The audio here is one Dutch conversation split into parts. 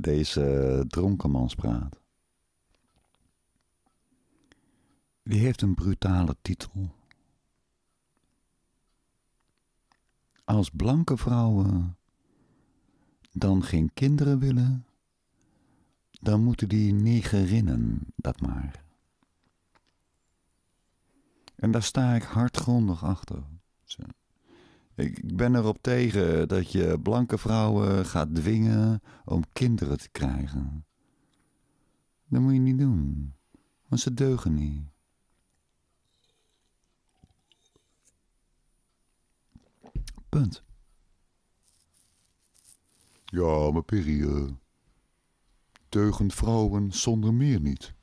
deze praat. Die heeft een brutale titel. Als blanke vrouwen dan geen kinderen willen, dan moeten die negerinnen dat maar. En daar sta ik hardgrondig achter. Zo. Ik ben erop tegen dat je blanke vrouwen gaat dwingen om kinderen te krijgen. Dat moet je niet doen, want ze deugen niet. Punt. Ja, maar periode. Eh, deugen vrouwen zonder meer niet.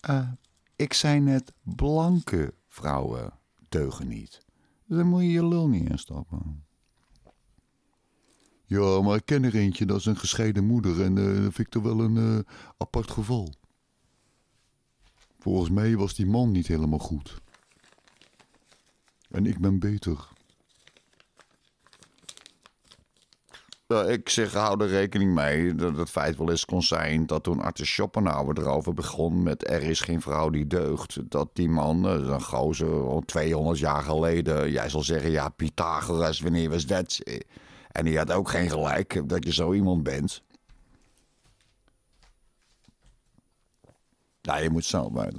Eh, ik zei net blanke vrouwen deugen niet. Ze dan moet je je lul niet instappen. Ja, maar ik ken er eentje, dat is een gescheiden moeder. En uh, dat vind ik toch wel een eh, apart geval. Volgens mij was die man niet helemaal goed. En ik ben beter. Nou, ik zeg, hou er rekening mee dat het feit wel eens kon zijn dat toen Arthur Schopenhauer erover begon met er is geen vrouw die deugt, dat die man, een eh, gozer, 200 jaar geleden, jij zal zeggen, ja, Pythagoras, wanneer was dat? En die had ook geen gelijk dat je zo iemand bent. Ja, je moet zelf bij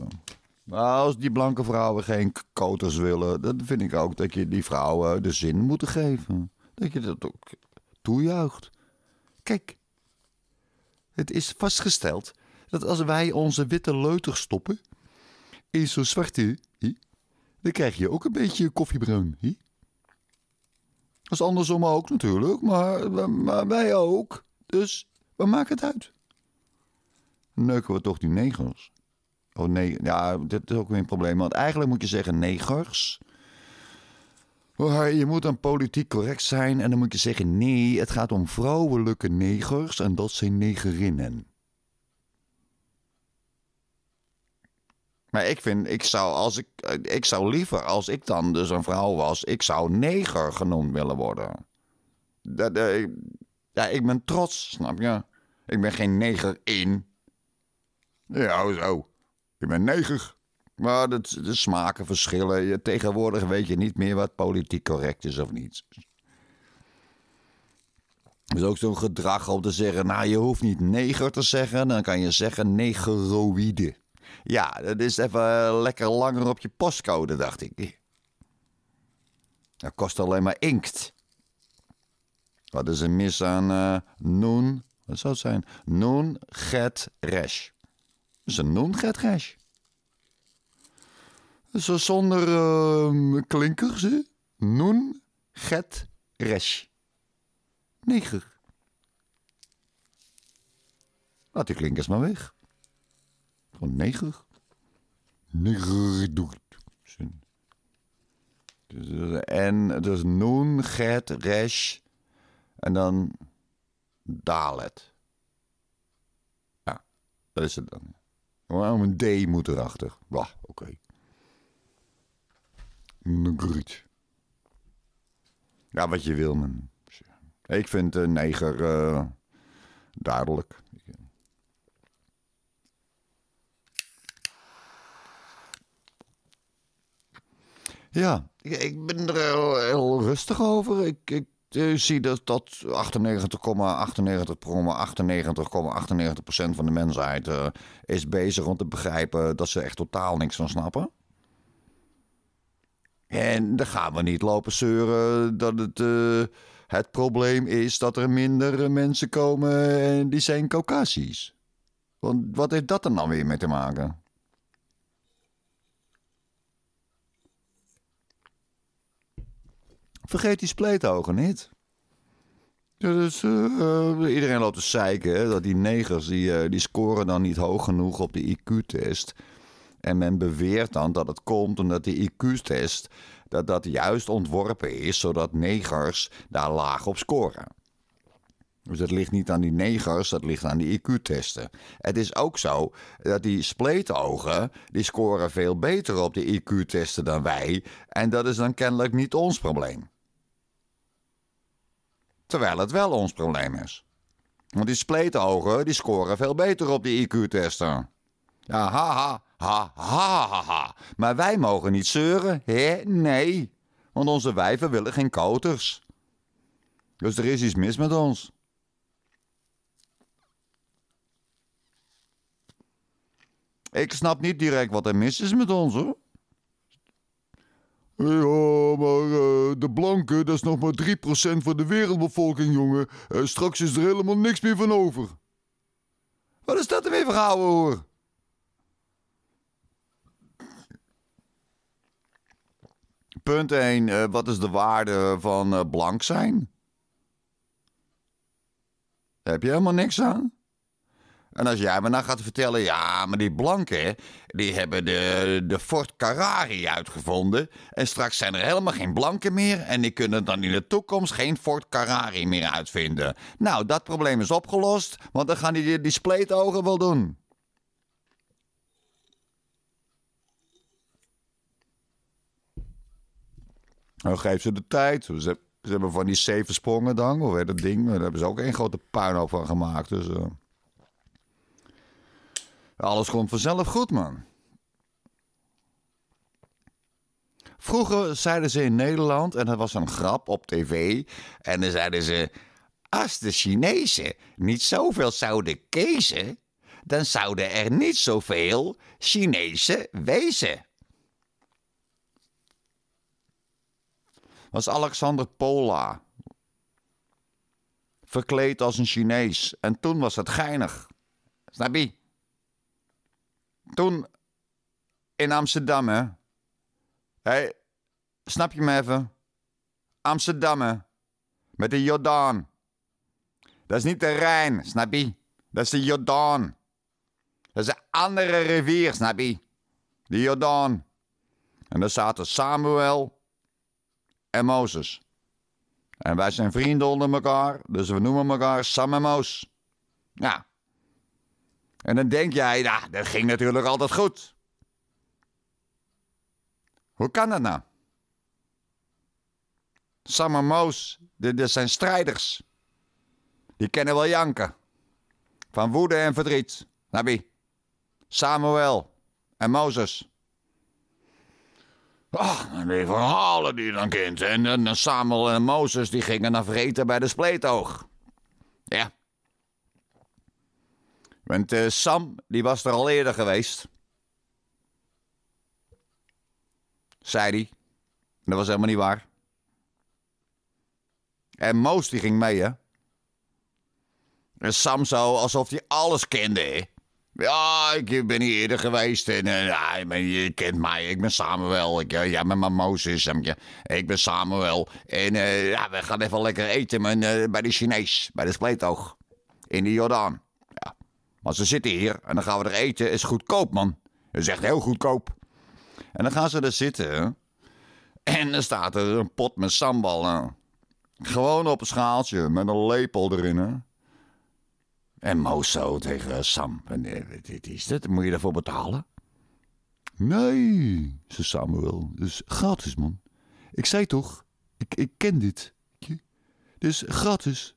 Nou, als die blanke vrouwen geen koters willen, dan vind ik ook dat je die vrouwen de zin moeten geven. Dat je dat ook toejuicht. Kijk, het is vastgesteld dat als wij onze witte leuter stoppen in zo'n zwarte, dan krijg je ook een beetje koffiebruin. Dat is andersom ook natuurlijk, maar, maar wij ook. Dus we maken het uit. Neuken we toch die negers? Oh nee, ja, dat is ook weer een probleem. Want eigenlijk moet je zeggen negers. Je moet dan politiek correct zijn en dan moet je zeggen: nee, het gaat om vrouwelijke negers en dat zijn negerinnen. Maar ik vind, ik zou, als ik, ik zou liever, als ik dan dus een vrouw was, ik zou neger genoemd willen worden. Dat, eh, ik, ja, ik ben trots, snap je? Ik ben geen neger in. Ja, zo. Ik ben neger. Maar de, de smaken verschillen. Tegenwoordig weet je niet meer wat politiek correct is of niet. is dus ook zo'n gedrag om te zeggen, nou je hoeft niet neger te zeggen, dan kan je zeggen negeroïde. Ja, dat is even eh, lekker langer op je postcode, dacht ik. Dat kost alleen maar inkt. Wat is er mis aan uh, eh, nun? Wat zou het zijn? Nun get resh. Dat is een nun get resh. Zo zonder ehm, klinkers, hè? Nun, get, resh. Neger. Laat die klinkers maar weg. Gewoon neger. Neger doet. Dus, dus, en dus noon, get, resh. En dan dalet. Ja, dat is het dan. Waarom een D moet erachter. Wah, oké. Ja, wat je wil, man. Ik vind een neger eh, duidelijk. Ja, ik ben er eh, heel, rustig over. Ik, ik eh, zie dat, dat 98,98,98,98% 98, 98 van de mensheid is bezig om te begrijpen dat ze echt totaal niks van snappen. En dan gaan we niet lopen zeuren dat het, eh, het probleem is dat er minder eh, mensen komen en eh, die zijn Caucasisch. Want wat heeft dat er dan nou weer mee te maken? Vergeet die spleetogen niet. dus, iedereen loopt te zeiken dat die negers die, die scoren dan niet hoog genoeg op de IQ-test. En men beweert dan dat het komt omdat de IQ-test dat dat juist ontworpen is zodat negers daar laag op scoren. Dus dat ligt niet aan die negers, dat ligt aan die IQ-testen. Het is ook zo dat die spleetogen, die scoren veel beter op de IQ-testen dan wij. En dat is dan kennelijk niet ons probleem. Terwijl het wel ons probleem is. Want die spleetogen, die scoren veel beter op de IQ-testen. Ja, haha, Ha, ha, ha, ha. Maar wij mogen niet zeuren, hè? Nee. Want onze wijven willen geen koters. Dus er is iets mis met ons. Ik snap niet direct wat er mis is met ons, hoor. Ja, maar eh, de blanken, dat is nog maar 3% van de wereldbevolking, jongen. Uh, straks is er helemaal niks meer van over. Wat is dat er weer voor hoor? Punt 1, eh, wat is de waarde van eh, blank zijn? heb je helemaal niks aan. En als jij me nou gaat vertellen, ja, maar die blanken, die hebben de, de Ford Carrari uitgevonden. En straks zijn er helemaal geen blanken meer. En die kunnen dan in de toekomst geen Ford Carrari meer uitvinden. Nou, dat probleem is opgelost, want dan gaan die die spleetogen wel doen. Dan geef ze de tijd. Ze, ze hebben van die zeven sprongen dan, of dat ding. Daar hebben ze ook één grote puinhoop van gemaakt. Dus eh. alles komt vanzelf goed, man. Vroeger zeiden ze in Nederland, en dat was een grap op tv, en dan zeiden ze: Als de Chinezen niet zoveel zouden kiezen, dan zouden er niet zoveel Chinezen wezen. was Alexander Pola. Verkleed als een Chinees. En toen was het geinig. Snap je? Toen in Amsterdam, hè? snap je me even? Amsterdam, hè? Met de Jordaan. Dat is niet de Rijn, snap je? Dat is de Jordaan. Dat is een andere rivier, snap je? De Jordaan. En daar zaten Samuel, en Mozes. En wij zijn vrienden onder elkaar, dus we noemen elkaar Sam en Moos. Ja. En dan denk jij, nou, dat ging natuurlijk altijd goed. Hoe kan dat nou? Sam en Moos, dit zijn strijders. Die kennen wel janken. Van woede en verdriet. Nabi, Samuel en Mozes. Ach, en die verhalen die dan kind. En, en, Samuel en Mozes die gingen naar vreten bij de spleetoog. Ja. Want eh, Sam, die was er al eerder geweest. Zei hij. Dat was helemaal niet waar. En Moos die ging mee, hè. En Sam zo alsof hij alles kende, hè. Ja, ik ben hier eerder geweest en eh, ja, je kent mij, ik ben Samuel. Ik, uh, ja, met mijn Mozes, eh, ik ben Samuel. En ja, we gaan even lekker eten man, bij de Chinees, bij de spleetoog. In de Jordaan. Ja. Maar ze zitten hier en dan gaan we er eten. Is goedkoop, man. Is echt heel goedkoop. En dan gaan ze er zitten. En dan staat er een pot met sambal. Gewoon op een schaaltje met een lepel erin. Hè. En Mozo tegen Sam. En, dit eh, is het, moet je daarvoor betalen? Nee, zei Samuel. Dus gratis, man. Ik zei toch, ik, ik ken dit. Dus gratis.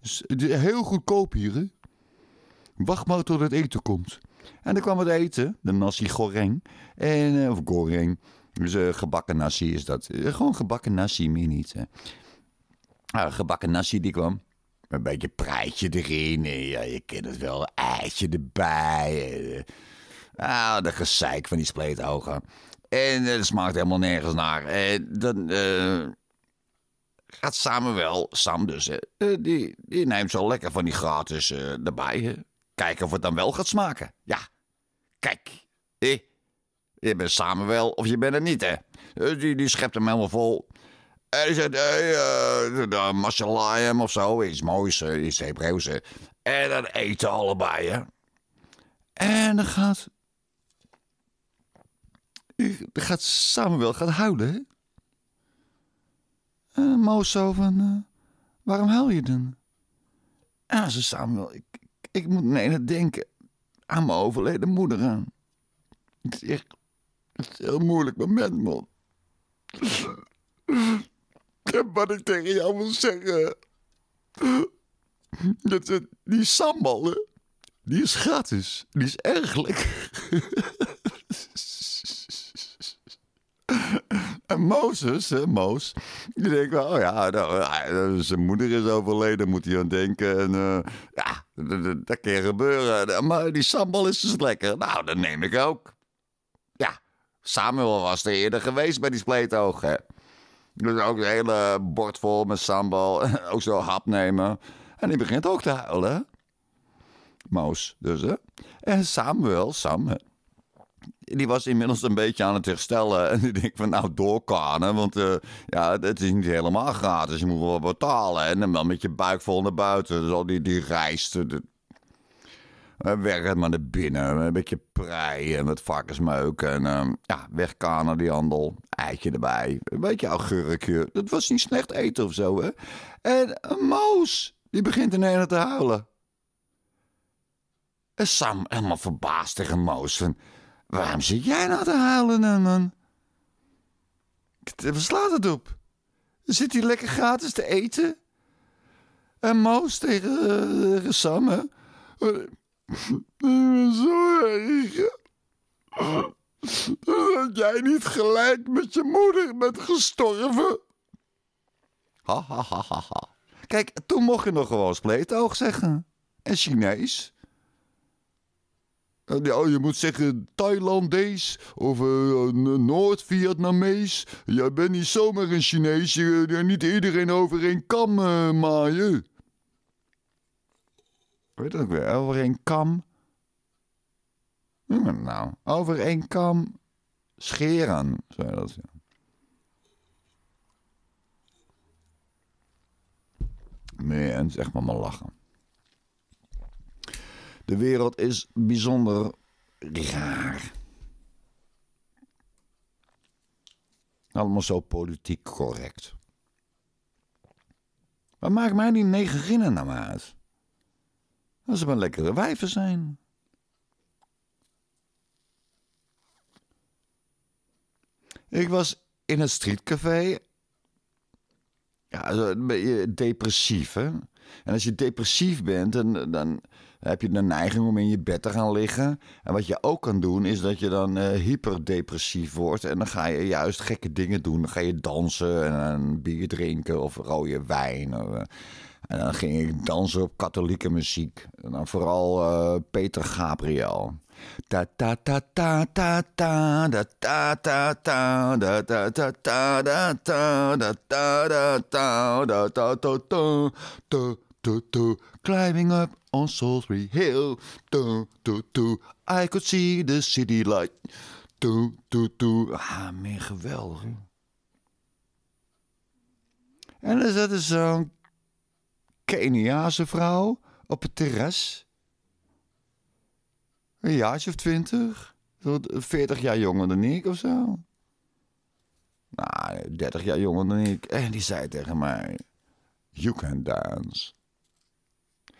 Dus heel goedkoop hier, hè? Wacht maar tot het eten komt. En dan kwam het eten, de nasi goreng. En, eh, of goreng, dus eh, gebakken nasi is dat. gewoon gebakken nasi, meer niet. Hè. Ah, gebakken nasi die kwam een beetje praatje erin. ja, je kent het wel, eitje erbij. Eh, ah, de gezeik van die spleetogen. En het eh, smaakt helemaal nergens naar. En eh, dan gaat Sam wel, Sam dus, die, die neemt zo lekker van die gratis erbij. Kijken of het dan wel gaat smaken. Ja, kijk. je bent samen wel of je bent er niet, hè. die, die schept hem helemaal vol. En eh, die zegt, hey, uh, eh, de Mashalayim of zo, iets moois, iets Hebreeuws. En dan eten allebei, hè. En dan gaat... Dan gaat Samuel gaat huilen, hè. Moos zo van, eh, waarom huil je dan? Ah, ze Samuel, ik, ik, moet nee denken aan mijn overleden moeder aan. Het is echt het is een heel moeilijk moment, man wat ik tegen jou wil zeggen. Dat, die sambal, hè? die is gratis. Die is erg lekker. En Mozes, hè, Moos, die denkt wel, oh ja, nou, zijn moeder is overleden, moet hij aan denken. En, eh, ja, dat kan gebeuren. Maar die sambal is dus lekker. Nou, dat neem ik ook. Ja, Samuel was er eerder geweest bij die spleetoog, hè. Dus ook een hele bord vol met sambal. ook zo hap nemen. En die begint ook te huilen. Moos dus. Hè? En Samuel, Sam, die was inmiddels een beetje aan het herstellen. En die denkt van nou doorkanen, want eh, ja, het is niet helemaal gratis. Je moet wel betalen en dan met je buik vol naar buiten. Dus al die, die rijst, eh, werken maar naar binnen. Eh, een beetje preien met varkensmeuk. En ehm, ja, weg die handel. Eitje erbij. Een beetje augurkje. Dat was niet slecht eten of zo, hè? En een moos, die begint ineens te huilen. En Sam helemaal verbaasd tegen Moos. waarom zit jij nou te huilen, man? Wat slaat het op? Zit hij lekker gratis te eten? En Moos eh, tegen, Sam, hè? Ik zo erg. Dat jij niet gelijk met je moeder bent gestorven. Ha, ha, ha, ha, ha. Kijk, toen mocht je nog gewoon spleetoog zeggen. En Chinees. Ja, je moet zeggen Thailandees of uh, Noord-Vietnamees. Jij bent niet zomaar een Chinees. Je, niet iedereen over kan kam eh, maaien. Weet heet dat ook weer? Over een kam. Hmm, nou, over één kam scheren, zou je dat zeggen. Nee, en zeg maar maar lachen. De wereld is bijzonder raar. Allemaal zo politiek correct. Wat maak mij die negen nou uit. Dat ze maar lekkere wijven zijn. Ik was in het streetcafé. Ja, een beetje depressief, hè? En als je depressief bent, dan, dan heb je de neiging om in je bed te gaan liggen. En wat je ook kan doen, is dat je dan uh, hyperdepressief wordt. En dan ga je juist gekke dingen doen. Dan ga je dansen en, bier drinken of rode wijn. Of, eh, en dan ging ik dansen op katholieke muziek. En dan vooral Peter Gabriel. Ta ta ta ta ta ta climbing up on Salisbury Hill I could see the city light en dan zetten ze zo'n Keniaanse vrouw op het terras. Een jaartje of twintig. 40 jaar jonger dan ik of zo. Nou, 30 jaar jonger dan ik. En die zei tegen mij: You can dance.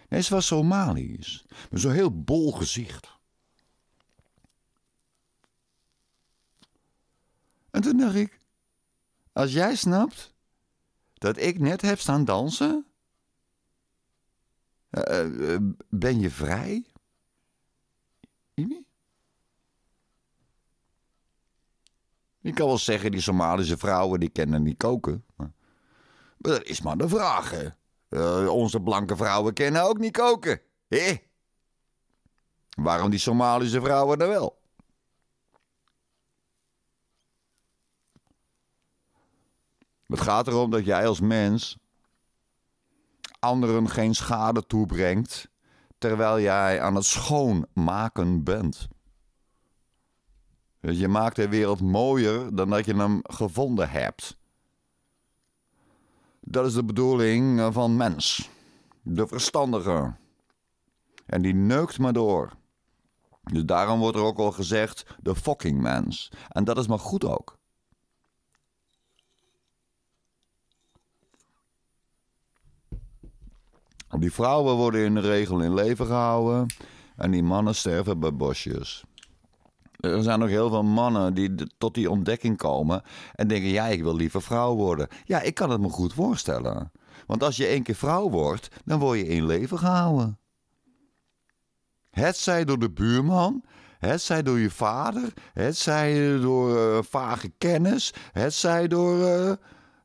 Nee, ze was Somalisch. Met zo'n heel bol gezicht. En toen dacht ik: Als jij snapt dat ik net heb staan dansen. Eh, eh, ben je vrij? Imi? Ik kan wel zeggen, die Somalische vrouwen die kennen niet koken. Maar, maar dat is maar de vraag. Hè. Eh, onze blanke vrouwen kennen ook niet koken. Hé? Waarom die Somalische vrouwen dan wel? Het gaat erom dat jij als mens anderen geen schade toebrengt terwijl jij aan het schoonmaken bent. Je maakt de wereld mooier dan dat je hem gevonden hebt. Dat is de bedoeling van mens, de verstandige. En die neukt maar door. Dus daarom wordt er ook al gezegd de fucking mens. En dat is maar goed ook. Die vrouwen worden in de regel in leven gehouden en die mannen sterven bij bosjes. Er zijn nog heel veel mannen die tot die ontdekking komen en denken: ja, ik wil liever vrouw worden. Ja, ik kan het me goed voorstellen. Want als je één keer vrouw wordt, dan word je in leven gehouden. Het zij door de buurman, het zij door je vader, het zij door eh, vage kennis, het zij door eh,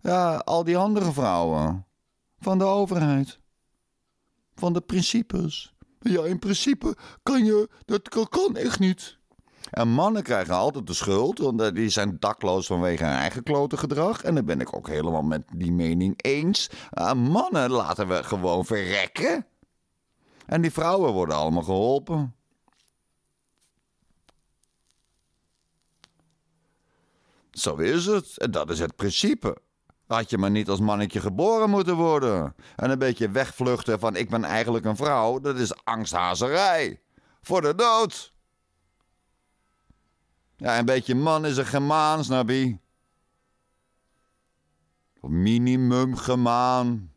ja, al die andere vrouwen van de overheid van de principes. Ja, in principe kan je, dat kan echt niet. En mannen krijgen altijd de schuld, want eh, die zijn dakloos vanwege hun eigen klote gedrag. En daar ben ik ook helemaal met die mening eens. Eh, mannen laten we gewoon verrekken. En die vrouwen worden allemaal geholpen. Zo is het. En dat is het principe. Had je maar niet als mannetje geboren moeten worden. En een beetje wegvluchten van ik ben eigenlijk een vrouw, dat is angsthazerij. Voor de dood. Ja, een beetje man is een gemaan, Nabi. Of minimum gemaan.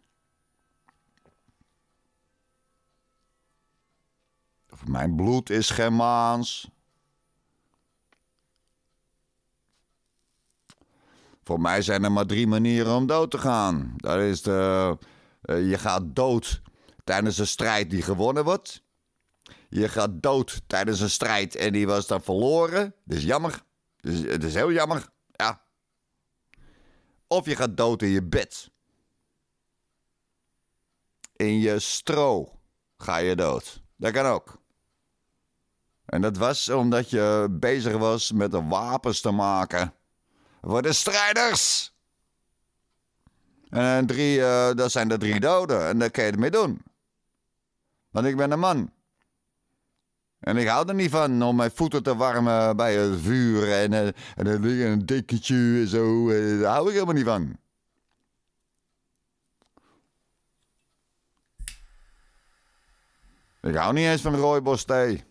Of mijn bloed is gemaans. Voor mij zijn er maar drie manieren om dood te gaan. Dat is de, eh, je gaat dood tijdens een strijd die gewonnen wordt. Je gaat dood tijdens een strijd en die was dan verloren. Dat is jammer. Dat is, is heel jammer. Ja. Of je gaat dood in je bed. In je stro ga je dood. Dat kan ook. En dat was omdat je bezig was met de wapens te maken voor de strijders. En eh, drie, eh, dat zijn de drie doden. En daar kan je het mee doen. Want ik ben een man. En ik hou er niet van om mijn voeten te warmen bij het vuur en, eh, en, en een dikketje en zo. Daar hou ik helemaal niet van. Ik hou niet eens van rooibos thee.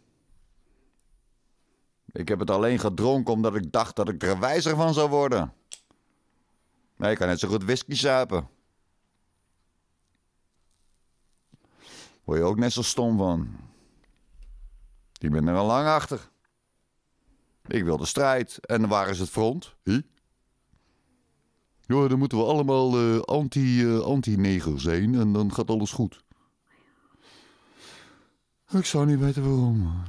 Ik heb het alleen gedronken omdat ik dacht dat ik er wijzer van zou worden. Nee, ik kan net zo goed whisky zuipen. Word je ook net zo stom van. Die ben er al lang achter. Ik wil de strijd. En waar is het front? Huh? dan moeten we allemaal uh, eh, eh, anti-neger zijn en dan gaat alles goed. Ik zou niet weten waarom.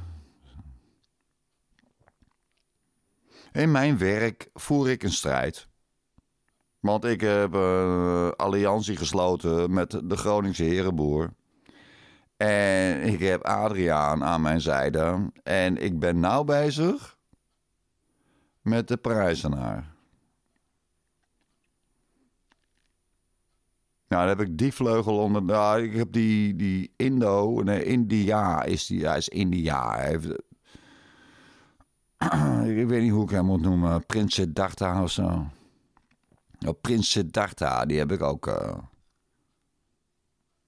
In mijn werk voer ik een strijd. Want ik heb een eh, alliantie gesloten met de Groningse Herenboer. En ik heb Adriaan aan mijn zijde. En ik ben nou bezig met de prijzenaar. Nou, dan heb ik die vleugel onder. Nou, ik heb die, die Indo. Nee, India is die. Hij is India. Hij heeft ik weet niet hoe ik hem moet noemen. Prins Siddhartha of zo. Nou, Prins Siddhartha, die heb ik ook. Eh,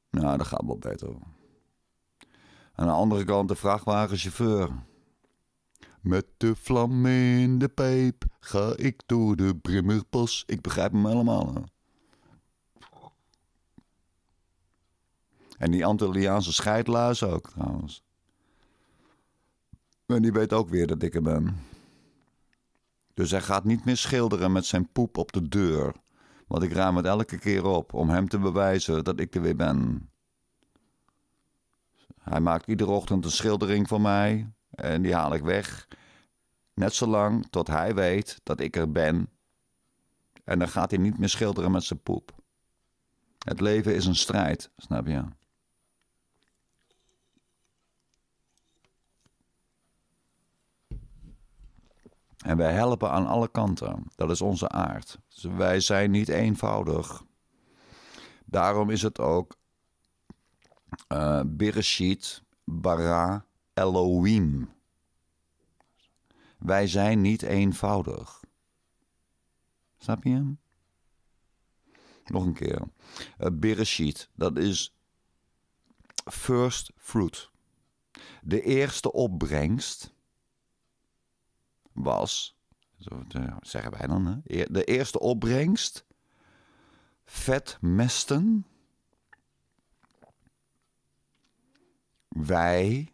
nou, dat gaat wel beter. Aan de andere kant de vrachtwagenchauffeur. Met de vlam in de pijp ga ik door de Brimmerpas. Ik begrijp hem helemaal. En die Antilliaanse scheidlaars ook trouwens. En die weet ook weer dat ik er ben. Dus hij gaat niet meer schilderen met zijn poep op de deur. Want ik raam het elke keer op om hem te bewijzen dat ik er weer ben. Hij maakt iedere ochtend een schildering van mij en die haal ik weg. Net zolang tot hij weet dat ik er ben. En dan gaat hij niet meer schilderen met zijn poep. Het leven is een strijd, snap je? En wij helpen aan alle kanten. Dat is onze aard. Dus wij zijn niet eenvoudig. Daarom is het ook uh, Bereshit, Bara, Elohim. Wij zijn niet eenvoudig. Snap je hem? Nog een keer. Uh, dat is first fruit. De eerste opbrengst was, dus eh, zeggen wij dan, hè? de eerste opbrengst vetmesten. Wij,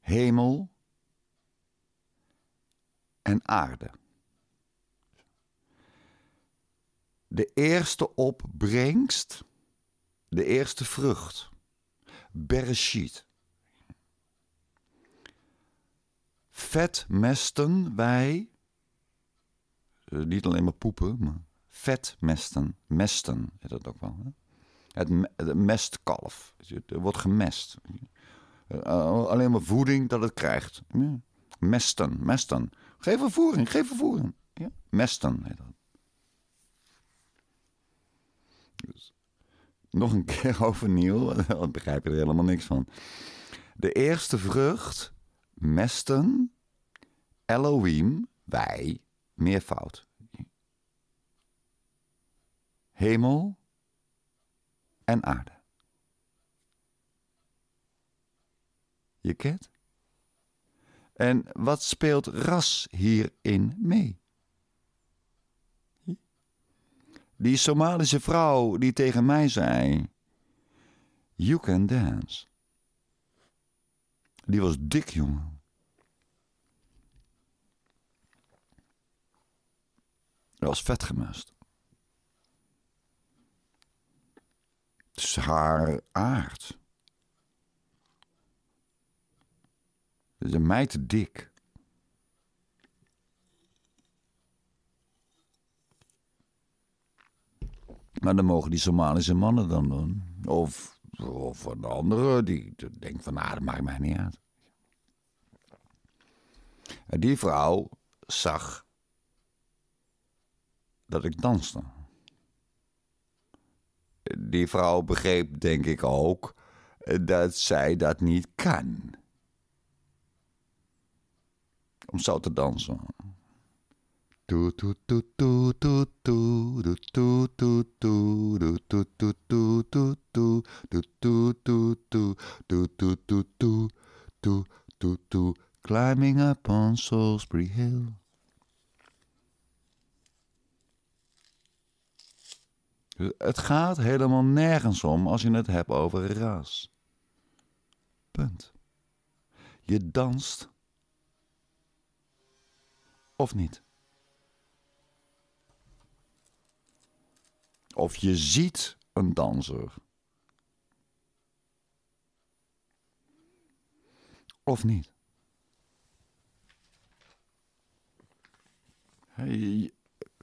hemel en aarde. De eerste opbrengst, de eerste vrucht, Bereshit. vetmesten wij. Eh, niet alleen maar poepen, maar vetmesten. Mesten heet dat ook wel. Hè? Het, me, mestkalf. Er wordt gemest. Eh, alleen maar voeding dat het krijgt. Ja. Mesten, mesten. Geef er voering, geef er Ja. Mesten heet dat. Dus, nog een keer overnieuw, want begrijp je er helemaal niks van. De eerste vrucht mesten, Elohim, wij, meervoud. Hemel en aarde. Je kent? En wat speelt ras hierin mee? Die Somalische vrouw die tegen mij zei: You can dance. Die was dik, jongen. Hij was vet gemest. Het is dus haar aard. Het is een meid dik. Maar dan mogen die Somalische mannen dan doen. Of of een andere die denkt van, nou, dat maakt mij niet uit. En die vrouw zag dat ik danste. Die vrouw begreep, denk ik ook, dat zij dat niet kan. Om zo te dansen doe, doe, doe, climbing up on Salisbury Hill. Het gaat helemaal nergens om als je het hebt over ras. Punt. Je danst. Of niet? of je ziet een danser. Of niet?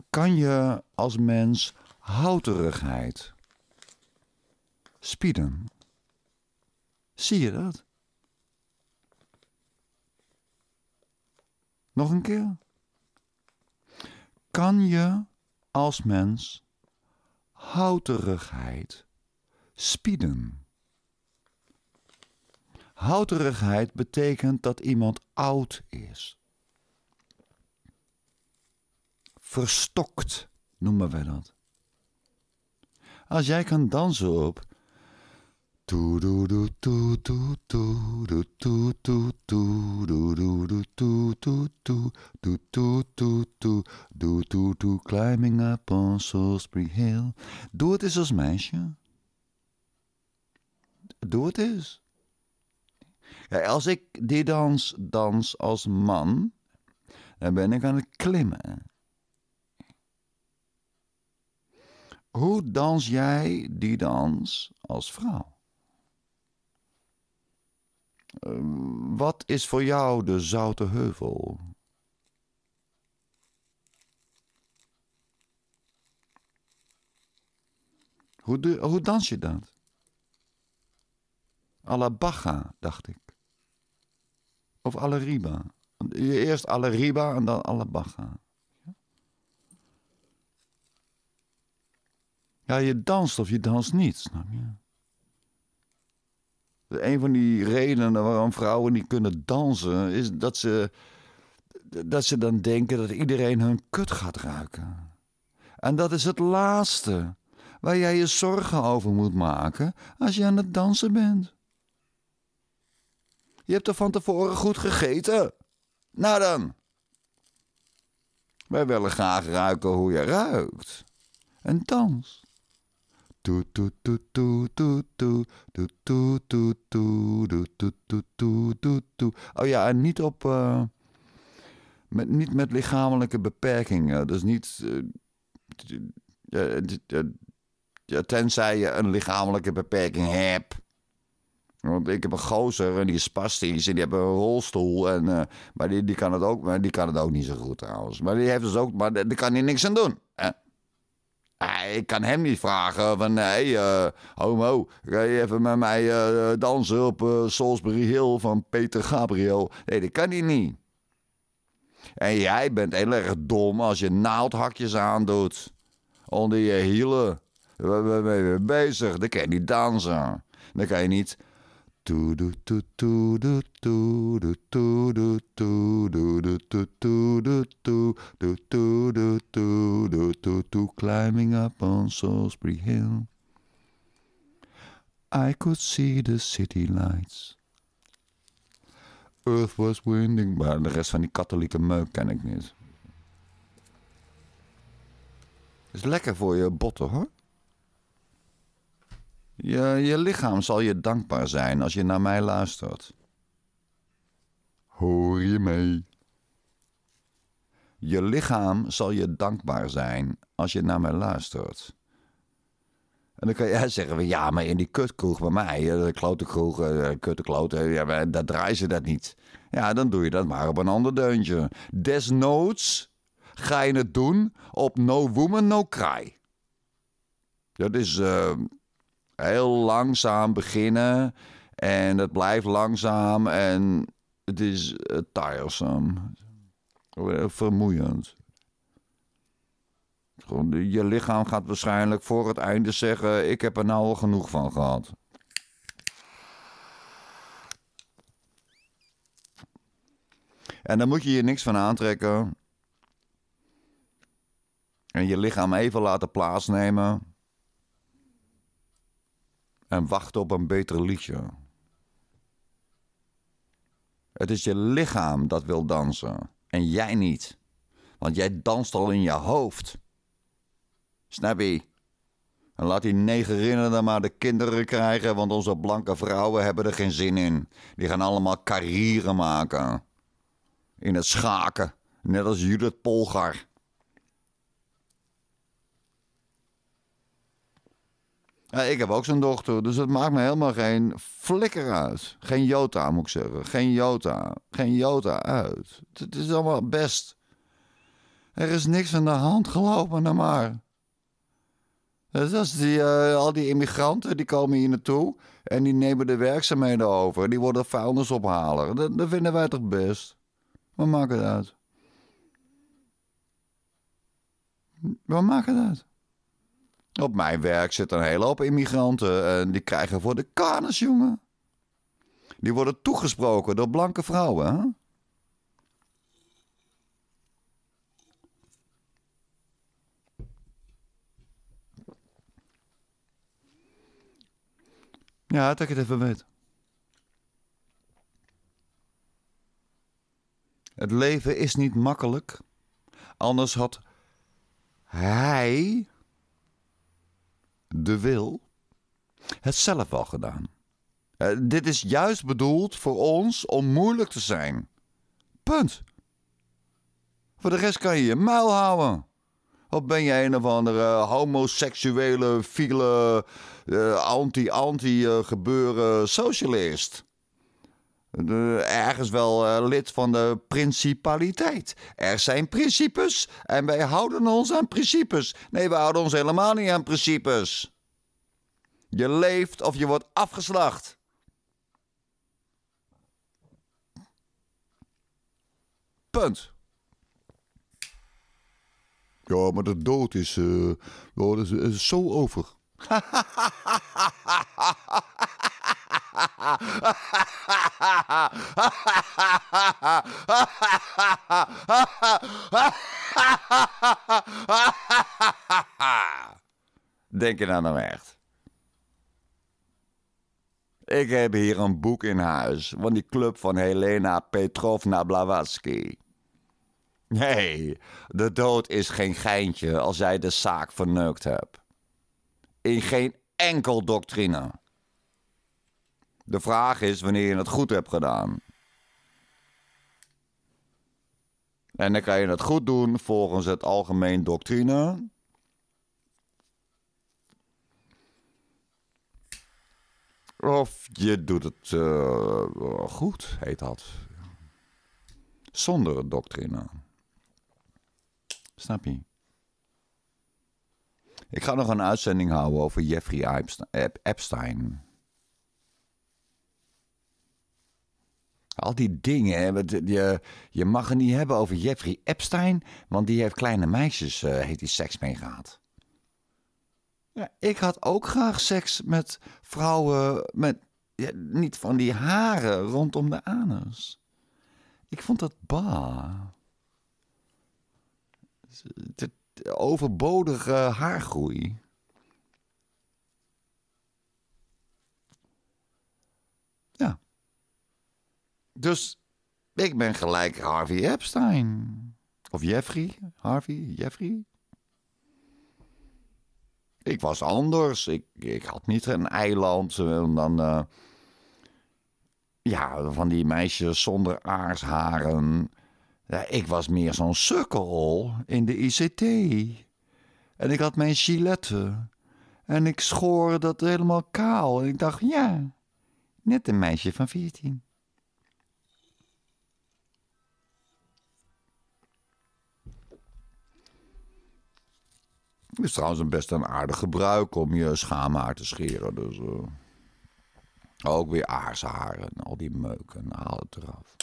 kan je als mens houterigheid spieden? Zie je dat? Nog een keer. Kan je als mens houterigheid, spieden. Houterigheid betekent dat iemand oud is. Verstokt noemen wij dat. Als jij kan dansen op Climbing up on Salisbury Hill. Doe het eens als meisje. Doe het eens. Ja, als ik die dans dans als man, dan ben ik aan het klimmen. Hoe dans jij die dans als vrouw? Ehm, wat is voor jou de zoute heuvel? Hoe, hoe dans je dat? Alabaga, dacht ik. Of Alariba. Eerst Alariba en dan Alabaga. Ja, je danst of je danst niet, snap je? een van die redenen waarom vrouwen niet kunnen dansen, is dat ze, dat ze dan denken dat iedereen hun kut gaat ruiken. En dat is het laatste waar jij je zorgen over moet maken als je aan het dansen bent. Je hebt er van tevoren goed gegeten. Nou dan. Wij willen graag ruiken hoe je ruikt. En dans. Doe, doe, doe, doe, Oh ja, en niet op... met, niet met lichamelijke beperkingen. Dus niet... Uh, tenzij je een lichamelijke beperking hebt. Want ik heb een gozer en die is spastisch en die hebben een rolstoel. En, maar die, die, kan het ook, maar die kan het ook niet zo goed trouwens. Maar die heeft dus ook... Maar daar kan hij niks aan doen. Hè? ik kan hem niet vragen van nee, uh, homo, ga je even met mij dansen op Salisbury Hill van Peter Gabriel? Nee, dat kan hij niet. En jij bent heel erg dom als je naaldhakjes aandoet onder je hielen. Waar ben je bezig? Dan kan je niet dansen. Dan kan je niet. climbing up on Salisbury Hill. I could see the city lights. Earth was winding. Maar de rest van die katholieke meuk ken ik niet. Is lekker voor je botten hoor. Je, je lichaam zal je dankbaar zijn als je naar mij luistert. Hoor je mee? Je lichaam zal je dankbaar zijn als je naar mij luistert. En dan kan jij zeggen, ja, maar in die kutkroeg bij mij, eh, de klote kroeg, eh, de kutte klote, ja, daar draaien ze dat niet. Ja, dan doe je dat maar op een ander deuntje. Desnoods ga je het doen op No Woman, No Cry. Dat is eh, heel langzaam beginnen en het blijft langzaam en het is uh, tiresome. Oh, vermoeiend. Gewoon, eh, je lichaam gaat waarschijnlijk voor het einde zeggen: Ik heb er nou al genoeg van gehad. En dan moet je je niks van aantrekken. En je lichaam even laten plaatsnemen. En wachten op een beter liedje. Het is je lichaam dat wil dansen en jij niet. Want jij danst al in je hoofd. Snap je? En laat die negerinnen dan maar de kinderen krijgen, want onze blanke vrouwen hebben er geen zin in. Die gaan allemaal carrière maken. In het schaken, net als Judith Polgar. Ja, ik heb ook zo'n dochter, dus dat maakt me helemaal geen flikker uit. Geen jota, moet ik zeggen. Geen jota. Geen jota uit. Het is allemaal best. Er is niks aan de hand, gelopen dan nou maar. Dus die, eh, al die immigranten die komen hier naartoe en die nemen de werkzaamheden over. Die worden vuilnisophaler. Dat, dat vinden wij toch best. we maakt het uit? Wat maakt het uit? Op mijn werk zitten een hele hoop immigranten en eh, die krijgen voor de kanus, jongen. Die worden toegesproken door blanke vrouwen. Hè? Ja, dat ik het even weet. Het leven is niet makkelijk. Anders had hij de wil, het zelf wel gedaan. Eh, dit is juist bedoeld voor ons om moeilijk te zijn. Punt. Voor de rest kan je je muil houden. Of ben je een of andere homoseksuele, file uh, eh, anti-anti-gebeuren eh, socialist? de, ergens wel eh, lid van de principaliteit. Er zijn principes en wij houden ons aan principes. Nee, we houden ons helemaal niet aan principes. Je leeft of je wordt afgeslacht. Punt. Ja, maar de dood is, uh, is zo over. Denk je dan nou, nou echt? Ik heb hier een boek in huis van die club van Helena Petrovna Blavatsky. Nee, de dood is geen geintje als jij de zaak verneukt hebt. In geen enkel doctrine. De vraag is wanneer je het goed hebt gedaan. En dan kan je het goed doen volgens het algemeen doctrine. Of je doet het eh, goed, heet dat. Zonder doctrine. Snap je? Ik ga nog een uitzending houden over Jeffrey Epstein. Al die dingen. Je, je mag het niet hebben over Jeffrey Epstein, want die heeft kleine meisjes, uh, eh, heeft seks mee gehad. Ja, ik had ook graag seks met vrouwen met niet van die haren rondom de anus. Ik vond dat ba. overbodige haargroei. Dus ik ben gelijk Harvey Epstein. Of Jeffrey. Harvey, Jeffrey. Ik was anders. Ik, ik had niet een eiland. En eh, dan. Uh, ja, van die meisjes zonder aarsharen. Ja, ik was meer zo'n sukkel in de ICT. En ik had mijn giletten. En ik schoor dat helemaal kaal. En ik dacht, ja, net een meisje van 14. Het is trouwens een best een aardig gebruik om je schaamhaar te scheren. Dus, eh, ook weer aarsharen, en al die meuken. Haal het eraf.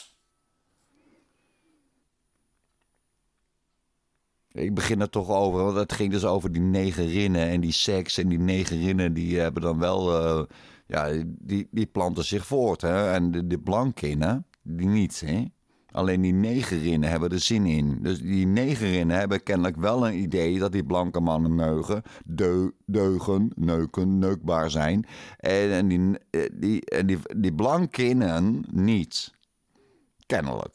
Ik begin er toch over, want het ging dus over die negerinnen en die seks. En die negerinnen die hebben dan wel, eh, ja, die, die planten zich voort. Hè? En de, de blankinnen, die niet, hè? Alleen die negerinnen hebben er zin in. Dus die negerinnen hebben kennelijk wel een idee dat die blanke mannen neugen, deugen, neuken, neukbaar zijn. En, en die, eh, die, en die, die blankinnen niet. Kennelijk.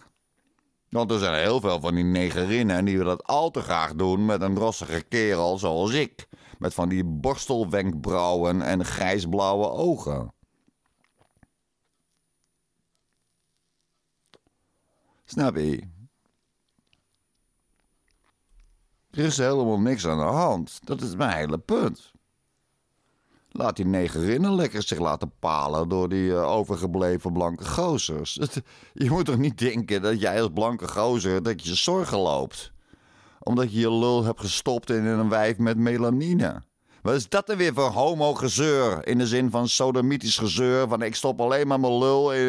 Want er zijn heel veel van die negerinnen die dat al te graag doen met een rossige kerel zoals ik. Met van die borstelwenkbrauwen en grijsblauwe ogen. Snap je? Er is helemaal niks aan de hand. Dat is mijn hele punt. Laat die negerinnen lekker zich laten palen door die eh, overgebleven blanke gozers. je moet toch niet denken dat jij als blanke gozer dat je zorgen loopt. Omdat je je lul hebt gestopt in een wijf met melanine. Wat is dat er weer voor homo-gezeur? In de zin van sodomitisch gezeur. Van ik stop alleen maar mijn lul in,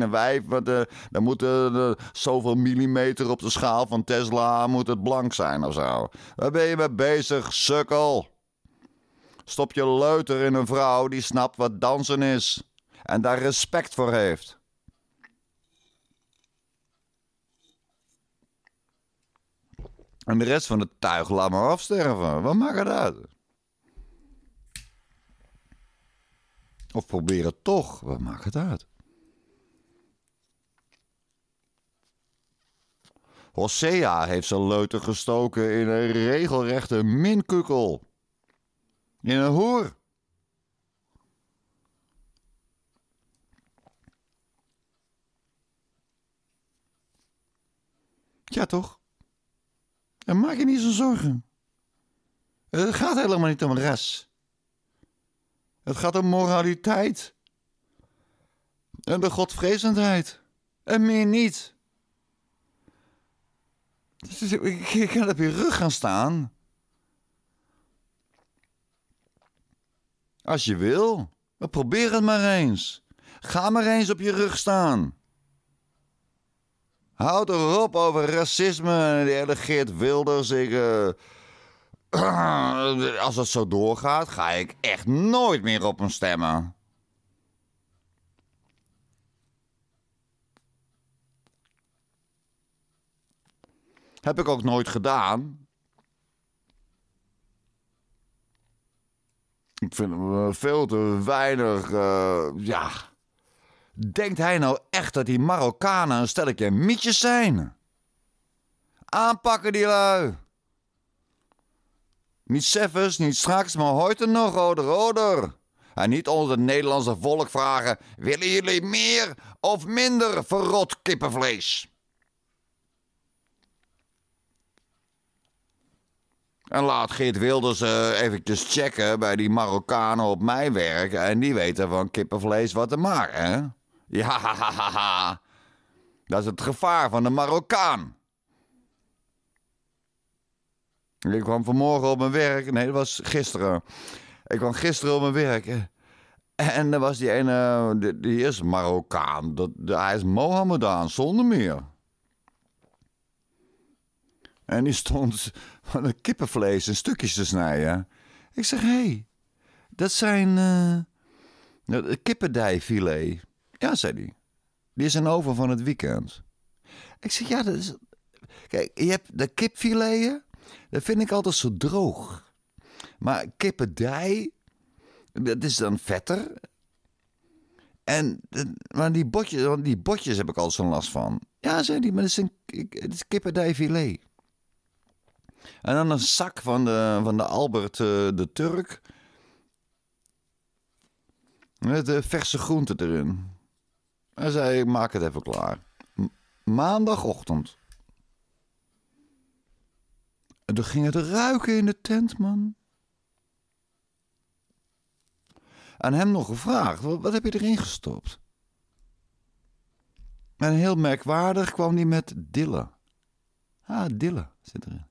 een wijf. Want eh, dan moeten eh, zoveel millimeter op de schaal van Tesla moet het blank zijn of zo. Waar ben je mee bezig, sukkel? Stop je leuter in een vrouw die snapt wat dansen is. En daar respect voor heeft. En de rest van het tuig laat maar afsterven. Wat maakt het uit? Of probeer het toch, wat maakt het uit? Hosea heeft zijn leuter gestoken in een regelrechte minkukkel. In een hoer. Ja, toch? En maak je niet zo zorgen. Eh, het gaat helemaal niet om ras. Het gaat om moraliteit. En de godvreesendheid En meer niet. Dus ik kan op je rug gaan staan. Als je wil, maar probeer het maar eens. Ga maar eens op je rug staan. Houd erop over racisme en die Geert Wilders. Ik, eh, Als het zo doorgaat, ga ik echt nooit meer op hem stemmen. Heb ik ook nooit gedaan. Ik vind hem eh, veel te weinig. Eh, ja. Denkt hij nou echt dat die Marokkanen een stelletje mietjes zijn? Aanpakken die lui! Niet seffers, niet straks, maar heute nog, roder, roder. En niet onder het Nederlandse volk vragen: willen jullie meer of minder verrot kippenvlees? En laat Geert Wilders even eh, eventjes checken bij die Marokkanen op mijn werk. En die weten van kippenvlees wat te maken, hè? Ja, Dat is het gevaar van de Marokkaan. Ik kwam vanmorgen op mijn werk. Nee, dat was gisteren. Ik kwam gisteren op mijn werk. En er was die ene, die, is Marokkaan. Dat, hij is Mohammedaan, zonder meer. En die stond van het kippenvlees in stukjes te snijden. Ik zeg, hé, hey, dat zijn uh, kippendijfilet. Ja, zei hij. Die is een over van het weekend. Ik zeg, ja, dat is... Kijk, je hebt de kipfilet. Dat vind ik altijd zo droog. Maar kippendij, dat is dan vetter. En, eh, maar die botjes, want die botjes heb ik al zo'n last van. Ja, zei die, maar dat is, een, het is kippendijfilet. En dan een zak van de, van de Albert eh, de Turk. Met eh, verse groenten erin. Hij zei, ik maak het even klaar. maandagochtend. En toen ging het ruiken in de tent, man. En hem nog gevraagd: wat, wat heb je erin gestopt? En heel merkwaardig kwam hij met dille. Ah, dille zit erin.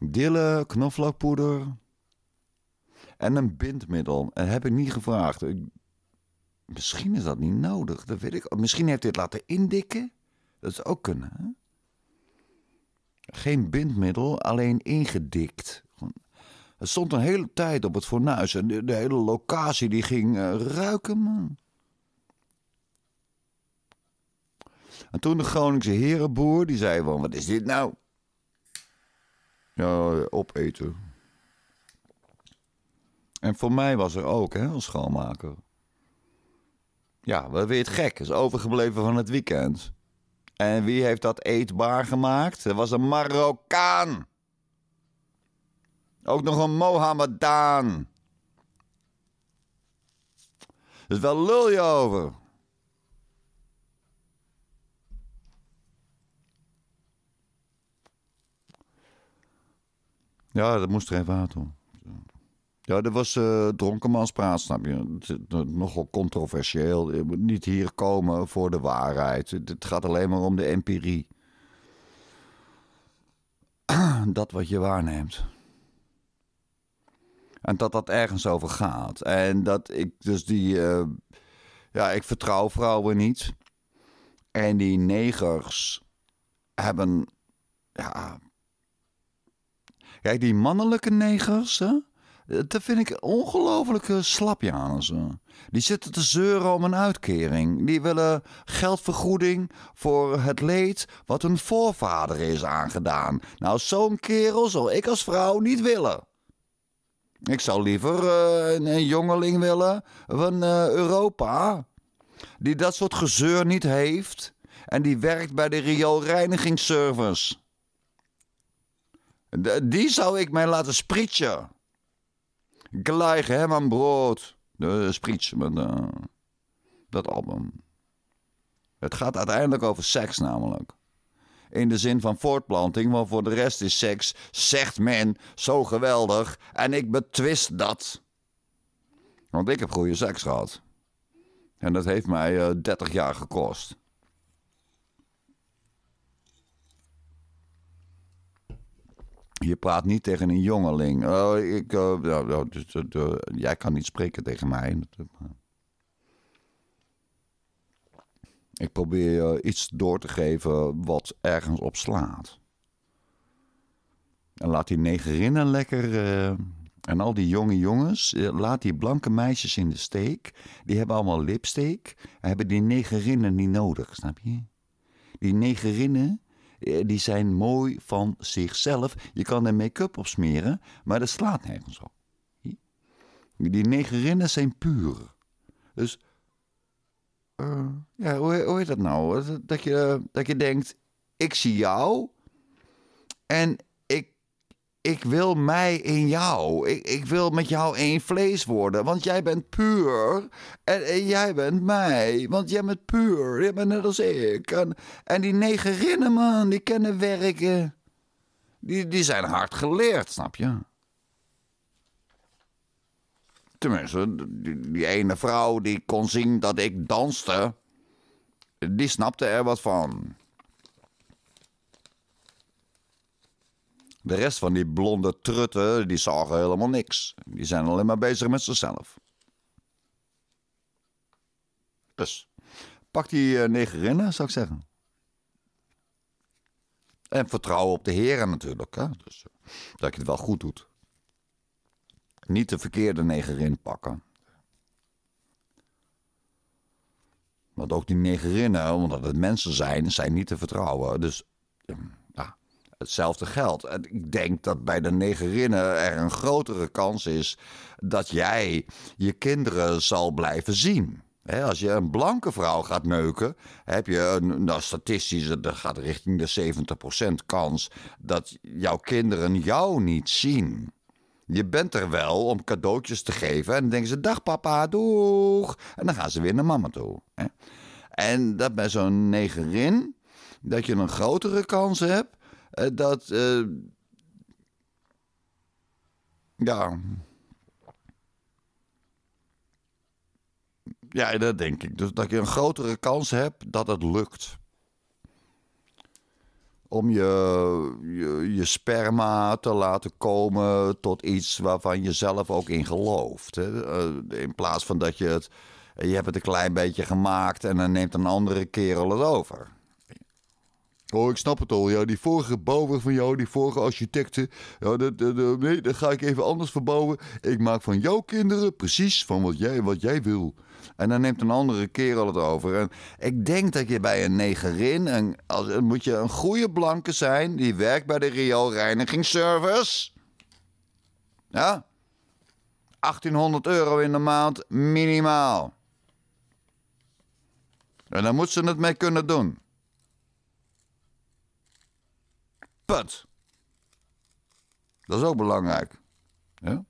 Dille, knoflookpoeder en een bindmiddel. En heb ik niet gevraagd. Ik... misschien is dat niet nodig, dat weet ik. Misschien heeft hij het laten indikken. Dat zou ook kunnen. Hè? Geen bindmiddel, alleen ingedikt. Het stond een hele tijd op het fornuis en de, hele locatie die ging eh, ruiken, man. En toen de Groningse herenboer, die zei van, wat is dit nou? Ja, opeten. En voor mij was er ook, hè, als schoonmaker. Ja, wat weer het gek is overgebleven van het weekend. En wie heeft dat eetbaar gemaakt? Dat was een Marokkaan. Ook nog een Mohammedaan. Dus wel lul je over. Ja, dat moest er even aan doen. Ja, dat was uh, dronkenmanspraat, snap je? Het, nogal controversieel. Niet hier komen voor de waarheid. Het, gaat alleen maar om de empirie. Dat wat je waarneemt. En dat dat ergens over gaat. En dat ik dus die. Eh, ja, ik vertrouw vrouwen niet. En die negers hebben. Ja. Kijk, die mannelijke negers. Hè? Eh, dat vind ik ongelooflijk slap, eh. Die zitten te zeuren om een uitkering. Die willen geldvergoeding voor het leed wat hun voorvader is aangedaan. Nou, zo'n kerel zou ik als vrouw niet willen. Ik zou liever eh, een, jongeling willen van Europa. Die dat soort gezeur niet heeft. En die werkt bij de rioolreinigingsservice. Reinigingsservice. die zou ik mij laten sprietje. Gleich hem aan brood. De speech eh, dat album. Het gaat uiteindelijk over seks namelijk. In de zin van voortplanting, want voor de rest is seks, zegt men, zo geweldig. En ik betwist dat. Want ik heb goede seks gehad. En dat heeft mij uh, eh, 30 jaar gekost. Je praat niet tegen een jongeling. Oh, ik, eh, dus, eh, jij kan niet spreken tegen mij. Ik probeer iets door te geven wat ergens op slaat. En laat die negerinnen lekker. Eh, en al die jonge jongens. laat die blanke meisjes in de steek. Die hebben allemaal lipsteek. Hebben die negerinnen niet nodig, snap je? Die negerinnen eh, die zijn mooi van zichzelf. Je kan er make-up op smeren, maar dat slaat nergens op. Hm? Die negerinnen zijn puur. Dus, eh, ja, hoe, hoe heet dat nou? Dat, je, dat je denkt, ik zie jou en ik wil mij in jou. Ik, ik wil met jou één vlees worden. Want jij bent puur. En, jij bent mij. Want jij bent puur. Jij bent net als ik. En, die negerinnen, man, die kennen werken. Die, die zijn hard geleerd, snap je? Tenminste, die, die ene vrouw die kon zien dat ik danste, die snapte er wat van. De rest van die blonde trutten, die zagen helemaal niks. Die zijn alleen maar bezig met zichzelf. Dus, pak die eh, negerinnen, zou ik zeggen. En vertrouwen op de heren natuurlijk. Hè? Dus, eh, dat je het wel goed doet. Niet de verkeerde negerin pakken. Want ook die negerinnen, omdat het mensen zijn, zijn niet te vertrouwen. Dus... Ehm, Hetzelfde geldt. Ik denk dat bij de negerinnen er een grotere kans is dat jij je kinderen zal blijven zien. als je een blanke vrouw gaat neuken, heb je een, nou, statistisch, dat gaat richting de 70% kans dat jouw kinderen jou niet zien. Je bent er wel om cadeautjes te geven en dan denken ze: dag papa, doeg. En dan gaan ze weer naar mama toe. En dat bij zo'n negerin, dat je een grotere kans hebt eh, dat. Eh, ja. Ja, dat denk ik. Dus dat je een grotere kans hebt dat het lukt. Om je, je, sperma te laten komen tot iets waarvan je zelf ook in gelooft. Hè? Eh, in plaats van dat je het. Je hebt het een klein beetje gemaakt en dan neemt een andere kerel het over. Oh, ik snap het al. die vorige bouwer van jou, die vorige architecten. Ja, dat, nee, dat ga ik even anders verbouwen. Ik maak van jouw kinderen precies van wat jij, wat jij wil. En dan neemt een andere kerel het over. En ik denk dat je bij een negerin. Een, als, moet je een goede blanke zijn. die werkt bij de Reinigingsservice. Ja? 1800 euro in de maand minimaal. En daar moet ze het mee kunnen doen. Put, Dat is ook belangrijk. Ja?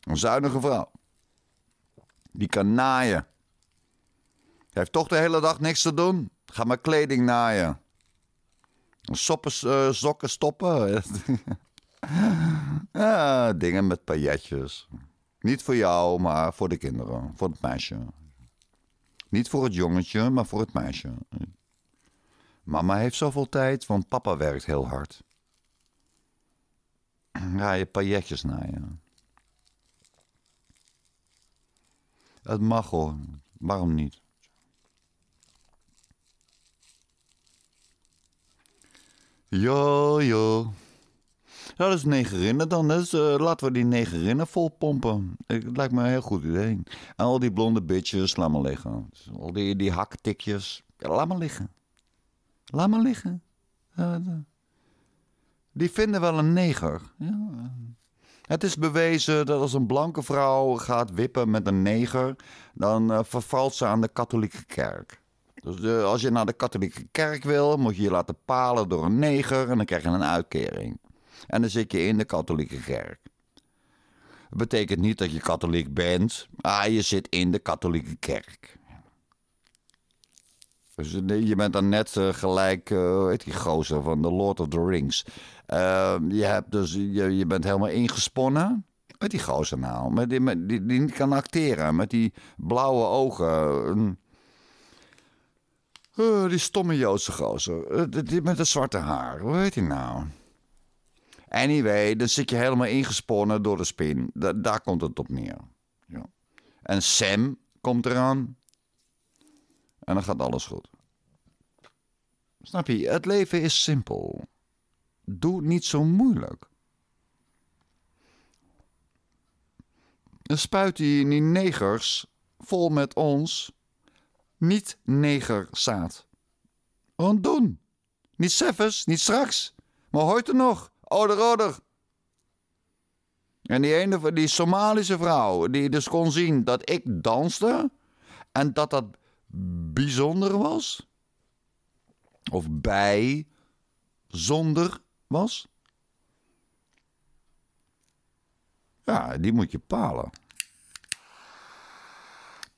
Een zuinige vrouw. Die kan naaien. Heeft toch de hele dag niks te doen? Ga maar kleding naaien. Soppen, uh, sokken stoppen. dingen met pailletjes. Niet voor jou, maar voor de kinderen. Voor het meisje. Niet voor het jongetje, maar voor het meisje. Mama heeft zoveel tijd, want papa werkt heel hard. Ga je pailletjes naaien. Het mag hoor, waarom niet? Jo, jo. Dat is negerinnen dan, dus eh, laten we die negerinnen volpompen. Ik, het lijkt me een heel goed idee. En al die blonde bitches, laat maar liggen. Dus al die, die haktikjes, laat maar liggen. Laat maar liggen. Die vinden wel een neger. Ja. Het is bewezen dat als een blanke vrouw gaat wippen met een neger, dan eh, vervalt ze aan de katholieke kerk. Dus eh, als je naar de katholieke kerk wil, moet je je laten palen door een neger en dan krijg je een uitkering. En dan zit je in de katholieke kerk. Dat betekent niet dat je katholiek bent, maar je zit in de katholieke kerk. Dus eh, je bent dan net eh, gelijk, uh, eh, weet die gozer van The Lord of the Rings. Ehm, je, hebt dus, je, je bent helemaal ingesponnen. Met die gozer nou. Met die, met die, die niet kan acteren. Met die blauwe ogen. die stomme Joodse gozer. die met het zwarte haar. Hoe heet hij nou? Anyway, dan zit je helemaal ingesponnen door de spin. daar komt het op neer. En Sam komt eraan. En dan gaat alles goed. Snap je? Het leven is simpel. Doe niet zo moeilijk. Dan spuit die, die negers vol met ons niet-negerzaad. Gewoon doen. Niet zelfs. niet straks. Maar er nog. Oder, oder. En die, ene, die Somalische vrouw, die dus kon zien dat ik danste. En dat dat bijzonder was? Of bij zonder was? Ja, die moet je palen.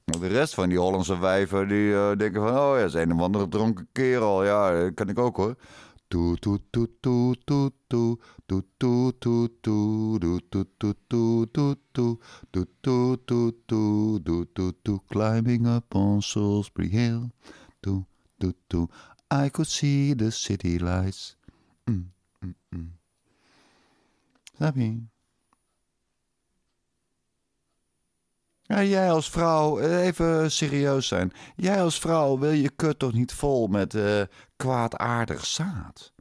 Nou, de rest van die Hollandse wijven die eh, denken van... oh ja, dat is een of andere dronken kerel. Ja, dat kan ik ook hoor. do climbing up on Salisbury Hill do do do I could see the city lights. Mm, mm, mm. Snap Ja, jij als vrouw, eh, even serieus zijn. Jij als vrouw wil je kut toch niet vol met eh, kwaadaardig zaad?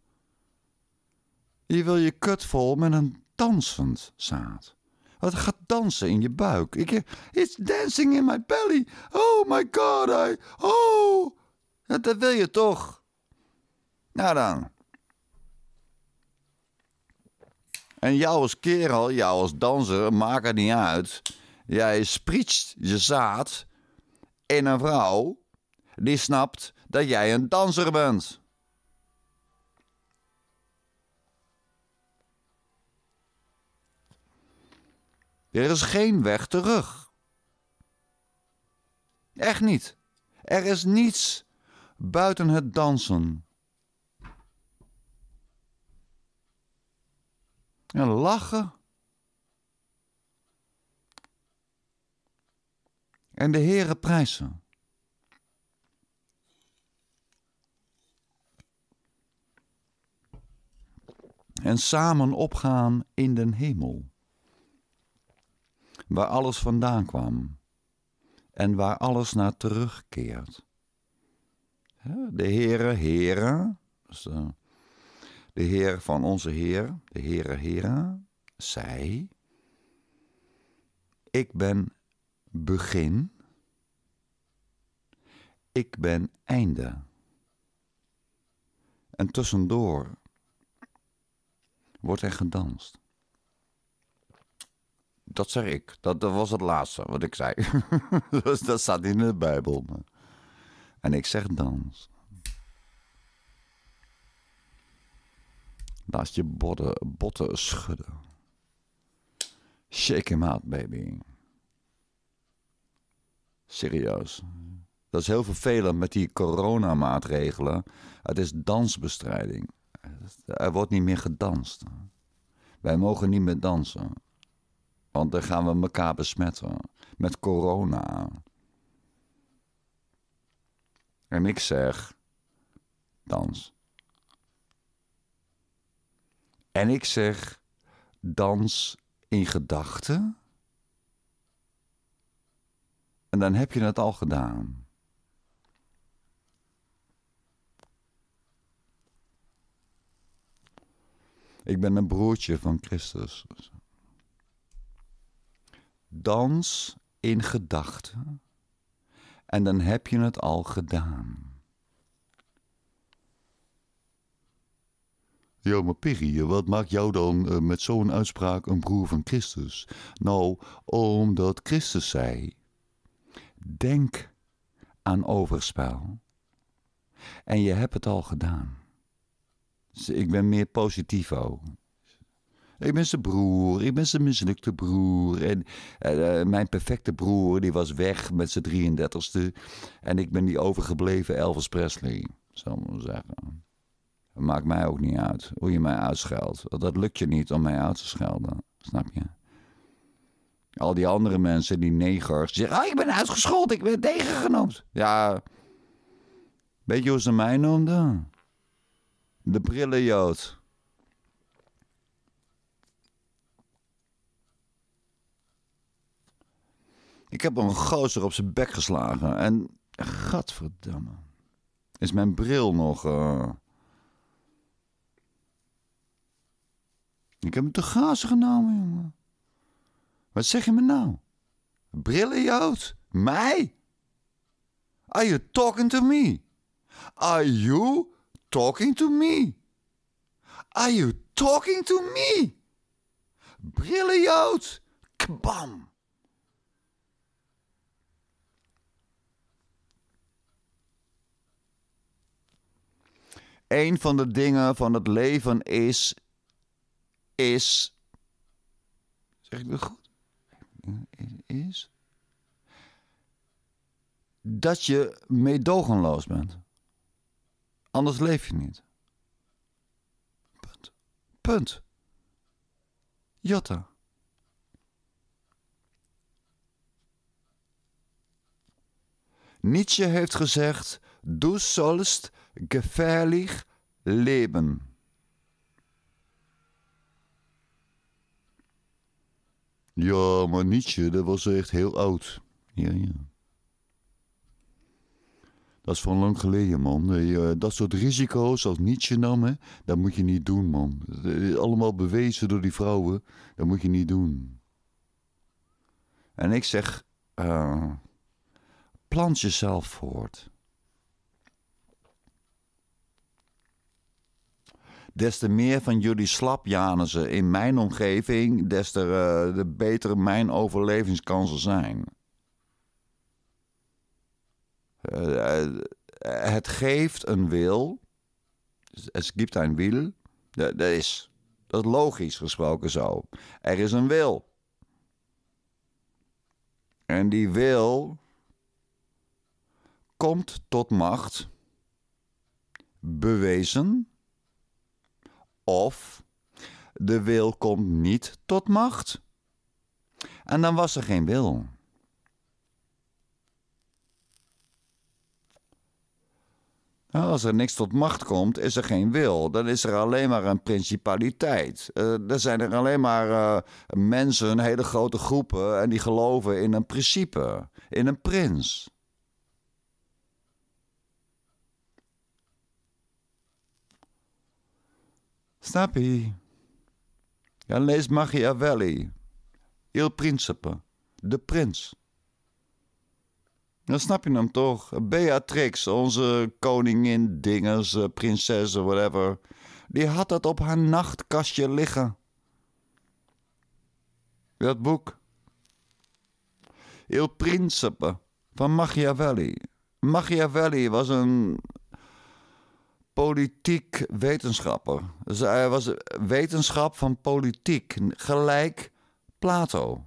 Je wil je kut vol met een dansend zaad. Wat gaat dansen in je buik? Eh, it's dancing in my belly. Oh my god, I, oh. Dat, dat wil je toch? Nou dan. En jou als kerel, jou als danser, maakt het niet uit Jij spritst je zaad in een vrouw die snapt dat jij een danser bent. Er is geen weg terug. Echt niet. Er is niets buiten het dansen. En lachen. en de Heere prijzen. En samen opgaan in den hemel, waar alles vandaan kwam en waar alles naar terugkeert. De Heere, Heere, dus eh, de, Heer van onze Heer, de Heere, Heere, zij. Ik ben begin. Ik ben einde. En tussendoor wordt er gedanst. Dat zeg ik. Dat, dat was het laatste wat ik zei. dat staat in de Bijbel. En ik zeg dans. Laat je botten, botten schudden. Shake him out, baby. Serieus. Dat is heel vervelend met die coronamaatregelen. Het is dansbestrijding. Er wordt niet meer gedanst. Wij mogen niet meer dansen. Want dan gaan we elkaar besmetten. Met corona. En ik zeg: dans. En ik zeg: dans in gedachten en dan heb je het al gedaan. Ik ben een broertje van Christus. Dans in gedachten en dan heb je het al gedaan. Ja, maar Piggy, wat maakt jou dan eh, met zo'n uitspraak een broer van Christus? Nou, omdat Christus zei Denk aan overspel. En je hebt het al gedaan. ik ben meer positivo. Ik ben zijn broer, ik ben zijn mislukte broer. En eh, mijn perfecte broer, die was weg met zijn 33ste. En ik ben die overgebleven Elvis Presley, zou ik maar zeggen. maakt mij ook niet uit hoe je mij uitscheldt. Dat lukt je niet om mij uit te schelden, snap je? Al die andere mensen, die negers, zeggen: oh, Ik ben uitgeschold, ik ben tegengenoemd. Ja. Weet je hoe ze mij noemden? De brillenjood. Ik heb een gozer op zijn bek geslagen. En, gadverdamme. Is mijn bril nog... Eh, ik heb hem te gazen genomen, jongen. Wat zeg je me nou? Brillenjood? Mij? Are you talking to me? Are you talking to me? Are you talking to me? Brillenjood? Kbam! Een van de dingen van het leven is. is. zeg ik dat goed? is dat je meedogenloos bent. Anders leef je niet. Punt. Punt. jota. Nietzsche heeft gezegd: Du sollst gefährlich leben. Ja, maar Nietzsche, dat was echt heel oud. Ja, ja. Dat is van lang geleden, man. Eh, dat soort risico's als Nietzsche nam, hè, dat moet je niet doen, man. Eh, allemaal bewezen door die vrouwen, dat moet je niet doen. En ik zeg, uh, plant jezelf voort. des te meer van jullie slapjanissen in mijn omgeving, des te eh, de betere mijn overlevingskansen zijn. Eh, eh, het geeft een wil. Es gibt een wil. is, dat is logisch gesproken zo. Er is een wil. En die wil komt tot macht, bewezen of de wil komt niet tot macht. En dan was er geen wil. Nou, als er niks tot macht komt, is er geen wil. Dan is er alleen maar een principaliteit. Uh, eh, er zijn er alleen maar uh, mensen, hele grote groepen, en die geloven in een principe, in een prins. Snap je? Ja, lees Machiavelli, Il Principe, De Prins. Dan snap je hem toch? Beatrix, onze koningin, dingers, eh, prinses, whatever. Die had dat op haar nachtkastje liggen. Dat boek. Il Principe van Machiavelli. Machiavelli was een politiek wetenschapper. Dus hij was wetenschap van politiek, gelijk Plato.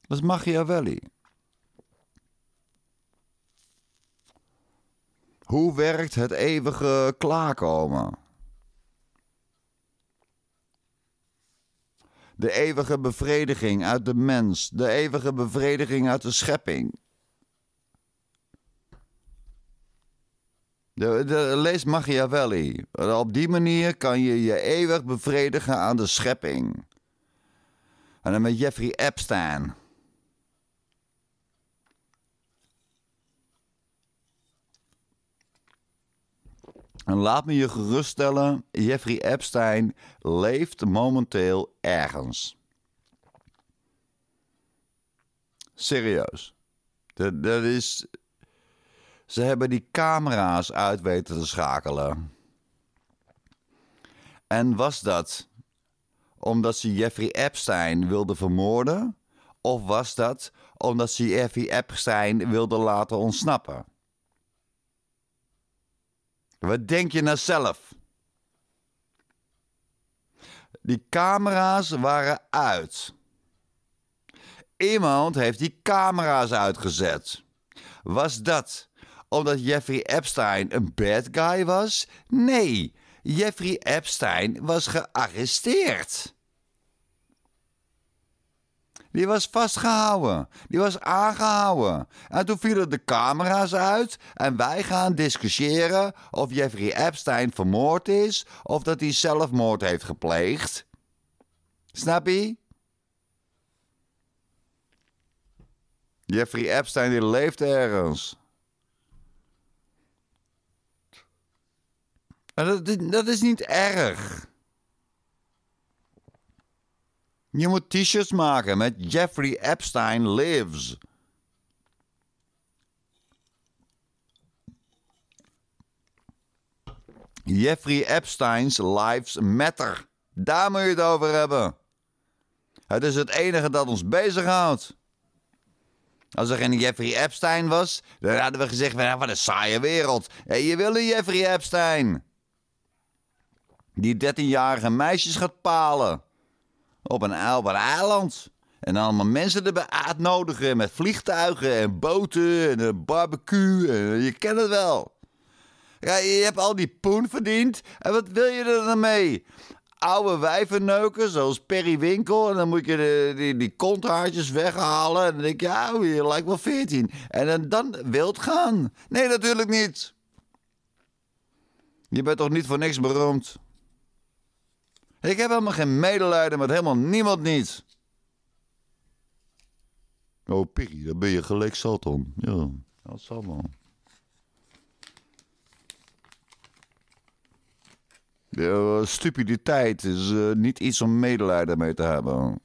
Dat is Machiavelli. Hoe werkt het eeuwige klaarkomen? De eeuwige bevrediging uit de mens, de eeuwige bevrediging uit de schepping. De, de, lees Machiavelli. Op die manier kan je je eeuwig bevredigen aan de schepping. En dan met Jeffrey Epstein. En laat me je geruststellen, Jeffrey Epstein leeft momenteel ergens. Serieus. Dat, dat is ze hebben die camera's uit weten te schakelen. En was dat omdat ze Jeffrey Epstein wilden vermoorden? Of was dat omdat ze Jeffrey Epstein wilden laten ontsnappen? Wat denk je nou zelf? Die camera's waren uit. Iemand heeft die camera's uitgezet. Was dat omdat Jeffrey Epstein een bad guy was? Nee, Jeffrey Epstein was gearresteerd. Die was vastgehouden. Die was aangehouden. En toen vielen de camera's uit en wij gaan discussiëren of Jeffrey Epstein vermoord is of dat hij zelfmoord heeft gepleegd. Snap je? Jeffrey Epstein die leeft ergens. Maar dat, dat is niet erg. Je moet t-shirts maken met Jeffrey Epstein Lives. Jeffrey Epstein's Lives Matter. Daar moet je het over hebben. Het is het enige dat ons bezighoudt. Als er geen Jeffrey Epstein was, dan hadden we gezegd: van, wat een saaie wereld. En je wil een Jeffrey Epstein die dertienjarige meisjes gaat palen. Op een eiland. En allemaal mensen erbij uitnodigen met vliegtuigen en boten en een barbecue. En, je kent het wel. Ja, je hebt al die poen verdiend en wat wil je er dan mee? oude wijvenneuken, zoals Perry Winkel. En dan moet je de, die, die konthaartjes weghalen. En dan denk je, ja, je lijkt wel veertien. En dan, dan gaan. Nee, natuurlijk niet. Je bent toch niet voor niks beroemd? Ik heb helemaal geen medelijden met helemaal niemand niets. Oh, Piggy, daar ben je gelijk zat om. Ja, dat zal wel. Ja, eh, stupiditeit is eh, niet iets om medelijden mee te hebben.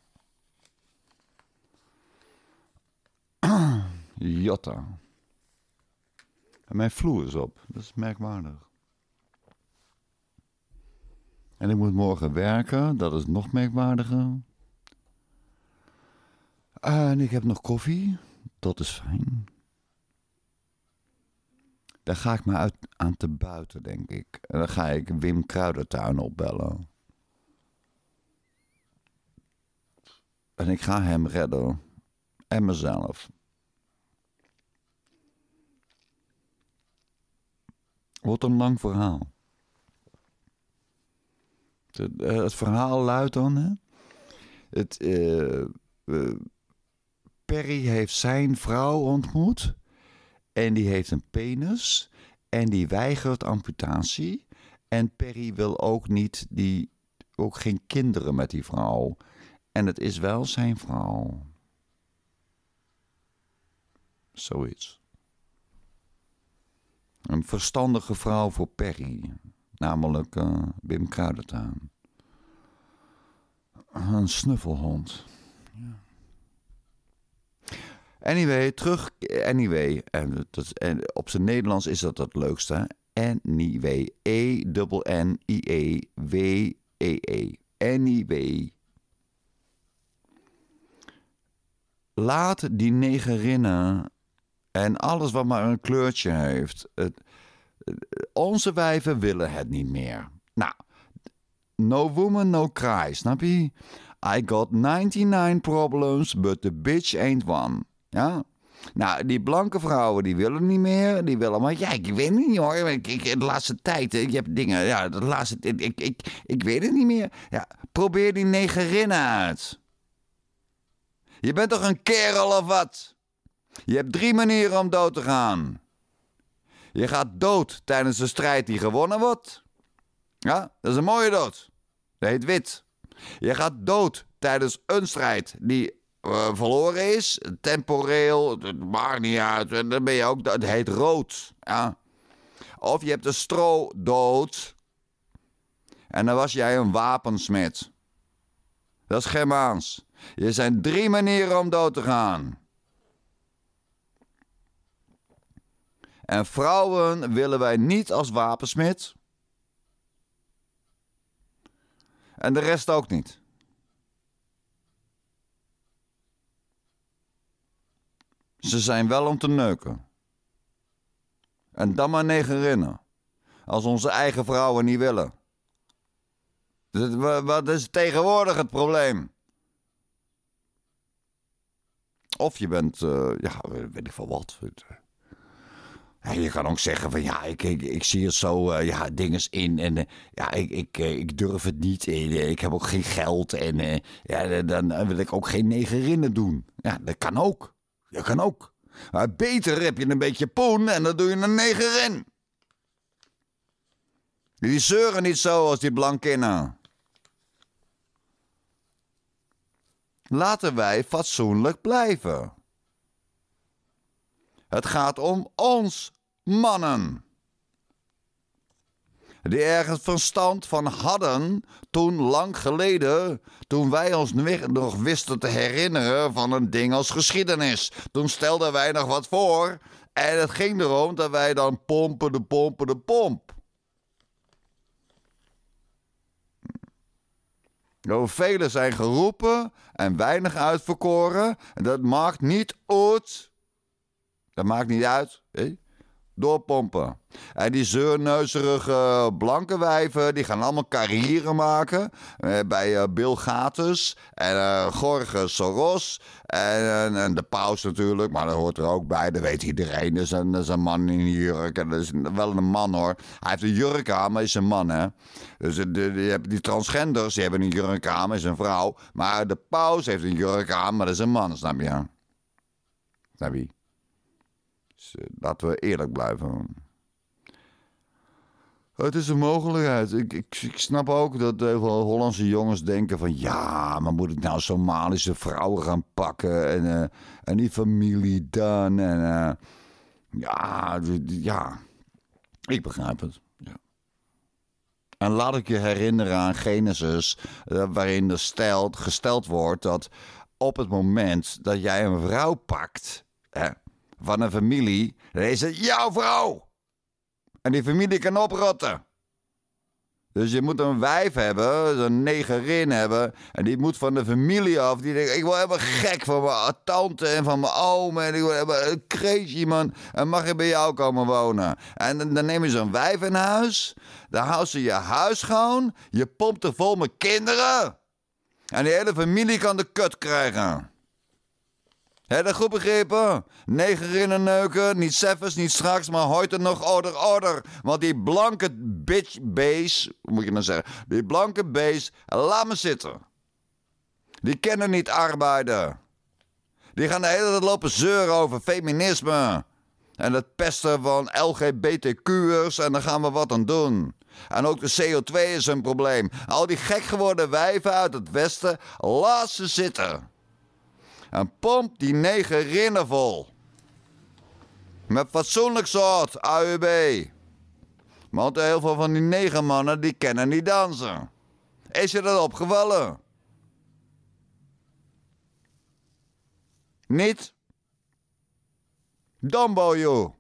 Jatta. mijn vloer is op. Dat is merkwaardig. En ik moet morgen werken, dat is nog merkwaardiger. En ik heb nog koffie, dat is fijn. Daar ga ik me uit, aan te buiten, denk ik. En dan ga ik Wim Kruidertuin opbellen. En ik ga hem redden. En mezelf. Wat een lang verhaal. Eh, het, verhaal luidt dan. Hè? Het, eh, eh, Perry heeft zijn vrouw ontmoet. En die heeft een penis. En die weigert amputatie. En Perry wil ook niet die. Ook geen kinderen met die vrouw. En het is wel zijn vrouw. Zoiets. Een verstandige vrouw voor Perry namelijk uh, Wim Kruidentuin. Een snuffelhond. Anyway, terug. Anyway, en, dat, en op zijn Nederlands is dat het leukste. Anyway, E-N-N-I-E-W-E-E. E e e. Anyway. Laat die negerinnen en alles wat maar een kleurtje heeft. Het, onze wijven willen het niet meer. Nou, no woman, no cry, snap je? I got 99 problems, but the bitch ain't one. Ja? Nou, die blanke vrouwen die willen niet meer. Die willen maar, ja, ik weet niet hoor. Ik, ik, de laatste tijd, ik heb dingen, ja, de laatste ik, ik, ik, weet het niet meer. Ja, probeer die negerinnen uit. Je bent toch een kerel of wat? Je hebt drie manieren om dood te gaan. Je gaat dood tijdens een strijd die gewonnen wordt. Ja, dat is een mooie dood. Dat heet wit. Je gaat dood tijdens een strijd die eh, verloren is. Temporeel, het maakt niet uit. dan ben je ook dat heet rood. Ja. Of je hebt een stro dood. En dan was jij een wapensmid. Dat is Germaans. Er zijn drie manieren om dood te gaan. En vrouwen willen wij niet als wapensmid. En de rest ook niet. Ze zijn wel om te neuken. En dan maar negerinnen. Als onze eigen vrouwen niet willen. Dus wat is tegenwoordig het probleem? Of je bent, eh, ja, weet ik van wat. Je kan ook zeggen van ja, ik, ik, ik zie er zo, uh, ja, dinges in en eh, ja, ik, ik, eh, ik durf het niet. ik heb ook geen geld en ja, dan wil ik ook geen negerinnen doen. Ja, dat kan ook. Dat kan ook. Maar beter heb je een beetje poen en dan doe je een negerin. Die zeuren niet zo als die blankinnen. Laten wij fatsoenlijk blijven. Het gaat om ons mannen. Die ergens verstand van hadden toen lang geleden, toen wij ons nog wisten te herinneren van een ding als geschiedenis. Toen stelden wij nog wat voor en het ging erom dat wij dan pompen de pompen de pomp. Nou, velen zijn geroepen en weinig uitverkoren. En dat maakt niet uit. Dat maakt niet uit. Hè? Doorpompen. En die zeurneuzerige blanke wijven, die gaan allemaal carrière maken. Eh, bij eh, Bill Gates en uh, Soros. En, en, de paus natuurlijk, maar dat hoort er ook bij. Dat weet iedereen. Dat is een, is een man in een jurk. En dat is wel een man hoor. Hij heeft een jurk aan, maar is een man hè. Dus die, die transgenders, die hebben een jurk aan, maar is een vrouw. Maar de paus heeft een jurk aan, maar dat is een man, snap je? Snap je? Dus, eh, laten we eerlijk blijven. Het is een mogelijkheid. Ik, ik, ik snap ook dat heel veel Hollandse jongens denken van... ja, maar moet ik nou Somalische vrouwen gaan pakken? En, eh, en die familie dan? En, eh, ja, ja, ik begrijp het. Ja. En laat ik je herinneren aan Genesis... waarin er gesteld wordt dat op het moment dat jij een vrouw pakt... Hè, van een familie, dan is het jouw vrouw. En die familie kan oprotten. Dus je moet een wijf hebben, een negerin hebben. En die moet van de familie af. Die denkt, ik wil helemaal gek van mijn tante en van mijn oom. En ik wil helemaal crazy man. En mag ik bij jou komen wonen? En dan, nemen ze een wijf in huis. Dan houden ze je huis schoon. Je pompt er vol met kinderen. En die hele familie kan de kut krijgen. Heb je goed begrepen? Negerinnen neuken, niet seffers, niet straks, maar heute nog order order. Want die blanke bitch bees, moet je nou zeggen, die blanke bees, laat me zitten. Die kennen niet arbeiden. Die gaan de hele tijd lopen zeuren over feminisme. En het pesten van LGBTQ'ers en daar gaan we wat aan doen. En ook de CO2 is een probleem. Al die gek geworden wijven uit het westen, laat ze zitten en pomp die negen rinnen vol. Met fatsoenlijk soort AUB. Want heel veel van die negen mannen die kennen niet dansen. Is je dat opgevallen? Niet? Dumbo, joh.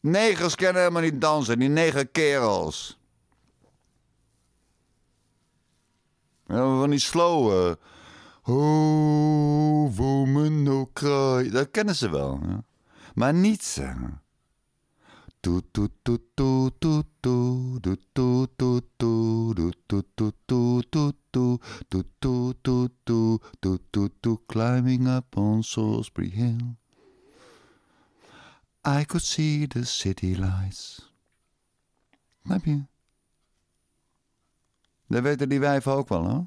Negers kennen helemaal niet dansen, die negen kerels. Ja, van die slow. oh, woman, no cry. Dat kennen ze wel. Ja. Maar niet zingen. climbing up on Salisbury Hill. I could see the city lights. Maybe. Dat weten die wijven ook wel, hoor.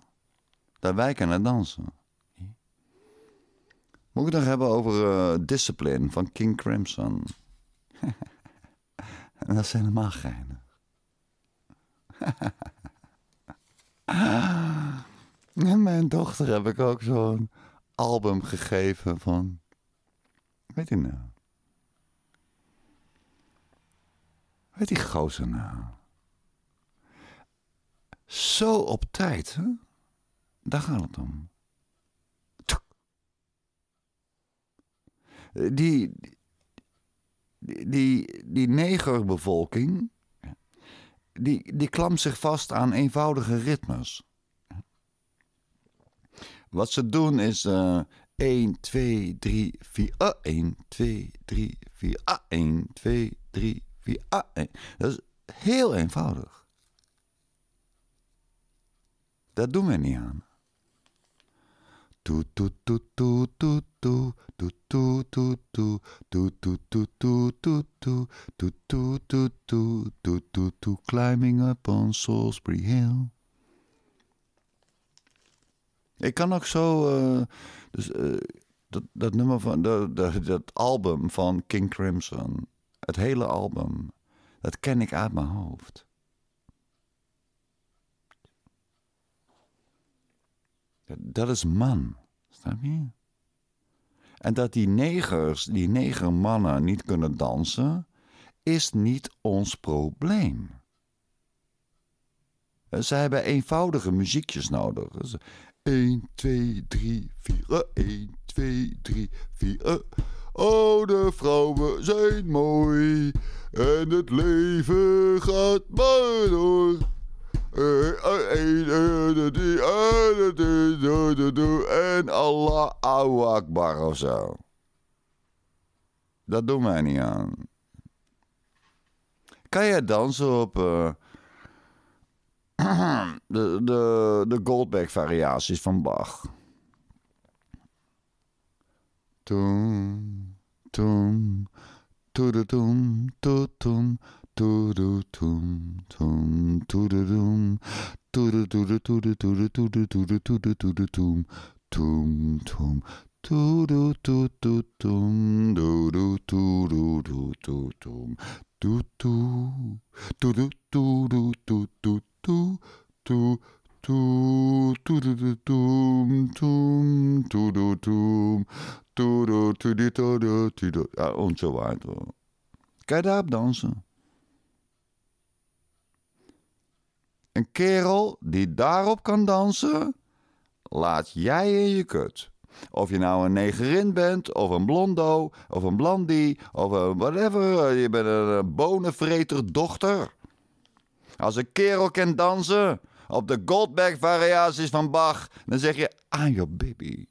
Dat wij kunnen dansen. Moet ik het nog hebben over eh, Discipline van King Crimson? en dat zijn helemaal geinig. en mijn dochter heb ik ook zo'n album gegeven van... Weet je nou? Weet die gozer nou? Zo op tijd, hè? Daar gaat het om. Eh, die, die, die, die negerbevolking, die, die klampt zich vast aan eenvoudige ritmes. Wat ze doen is uh, 1, 2, 3, 4, 1, 2, 3, 4, 1, 2, 3, 4, 1. Dat is heel eenvoudig. Dat doen we niet aan. Climbing up on Salisbury Hill. Ik kan ook zo. Uh, dus, uh, dat, dat, nummer van. Dat, dat, dat album van King Crimson. Het hele album. Dat ken ik uit mijn hoofd. dat is man. Snap je? En dat die negers, die negermannen niet kunnen dansen, is niet ons probleem. Eh, Ze hebben eenvoudige muziekjes nodig. 1, 2, 3, 4. 1, 2, 3, 4. Oh, de vrouwen zijn mooi. En het leven gaat maar door. En Allah Akbar of zo. Dat doen wij niet aan. Kan jij dansen op uh, de, de, de Goldberg variaties van Bach? Toen, toen, ja, en zo uit. Kan je daarop dansen? Een kerel die daarop kan dansen, laat jij in je kut. Of je nou een negerin bent, of een blondo, of een blandi, of een whatever. Je bent een bonenvreter dochter. Als een kerel kan dansen op de Goldberg variaties van Bach, dan zeg je aan ah, je baby.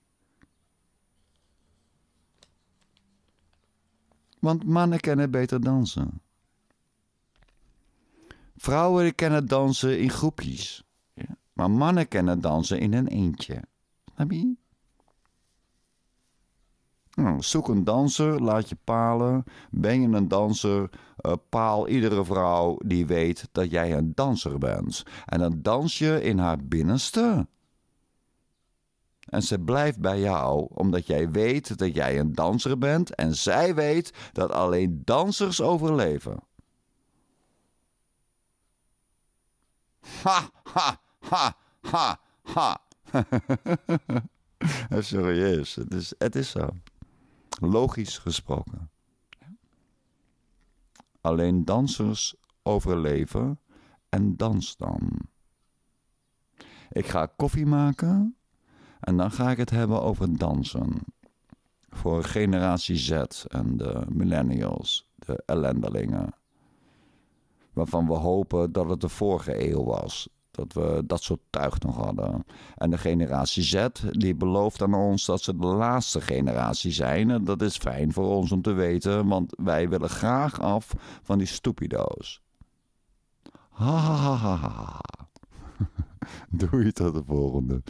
Want mannen kennen beter dansen. Vrouwen kennen dansen in groepjes. Maar mannen kennen dansen in een eentje. Snap nou, zoek een danser, laat je palen. Ben je een danser, uh, paal iedere vrouw die weet dat jij een danser bent. En dan dans je in haar binnenste. En ze blijft bij jou omdat jij weet dat jij een danser bent en zij weet dat alleen dansers overleven. Ha, ha, ha, ha, ha. Eh, serieus, het is, het is zo. Logisch gesproken. Alleen dansers overleven en dans dan. Ik ga koffie maken en dan ga ik het hebben over dansen. Voor generatie Z en de millennials, de ellendelingen waarvan we hopen dat het de vorige eeuw was. Dat we dat soort tuig nog hadden. En de generatie Z, die belooft aan ons dat ze de laatste generatie zijn. En dat is fijn voor ons om te weten, want wij willen graag af van die stupido's. Ha ha ha ha. Doei, tot de volgende.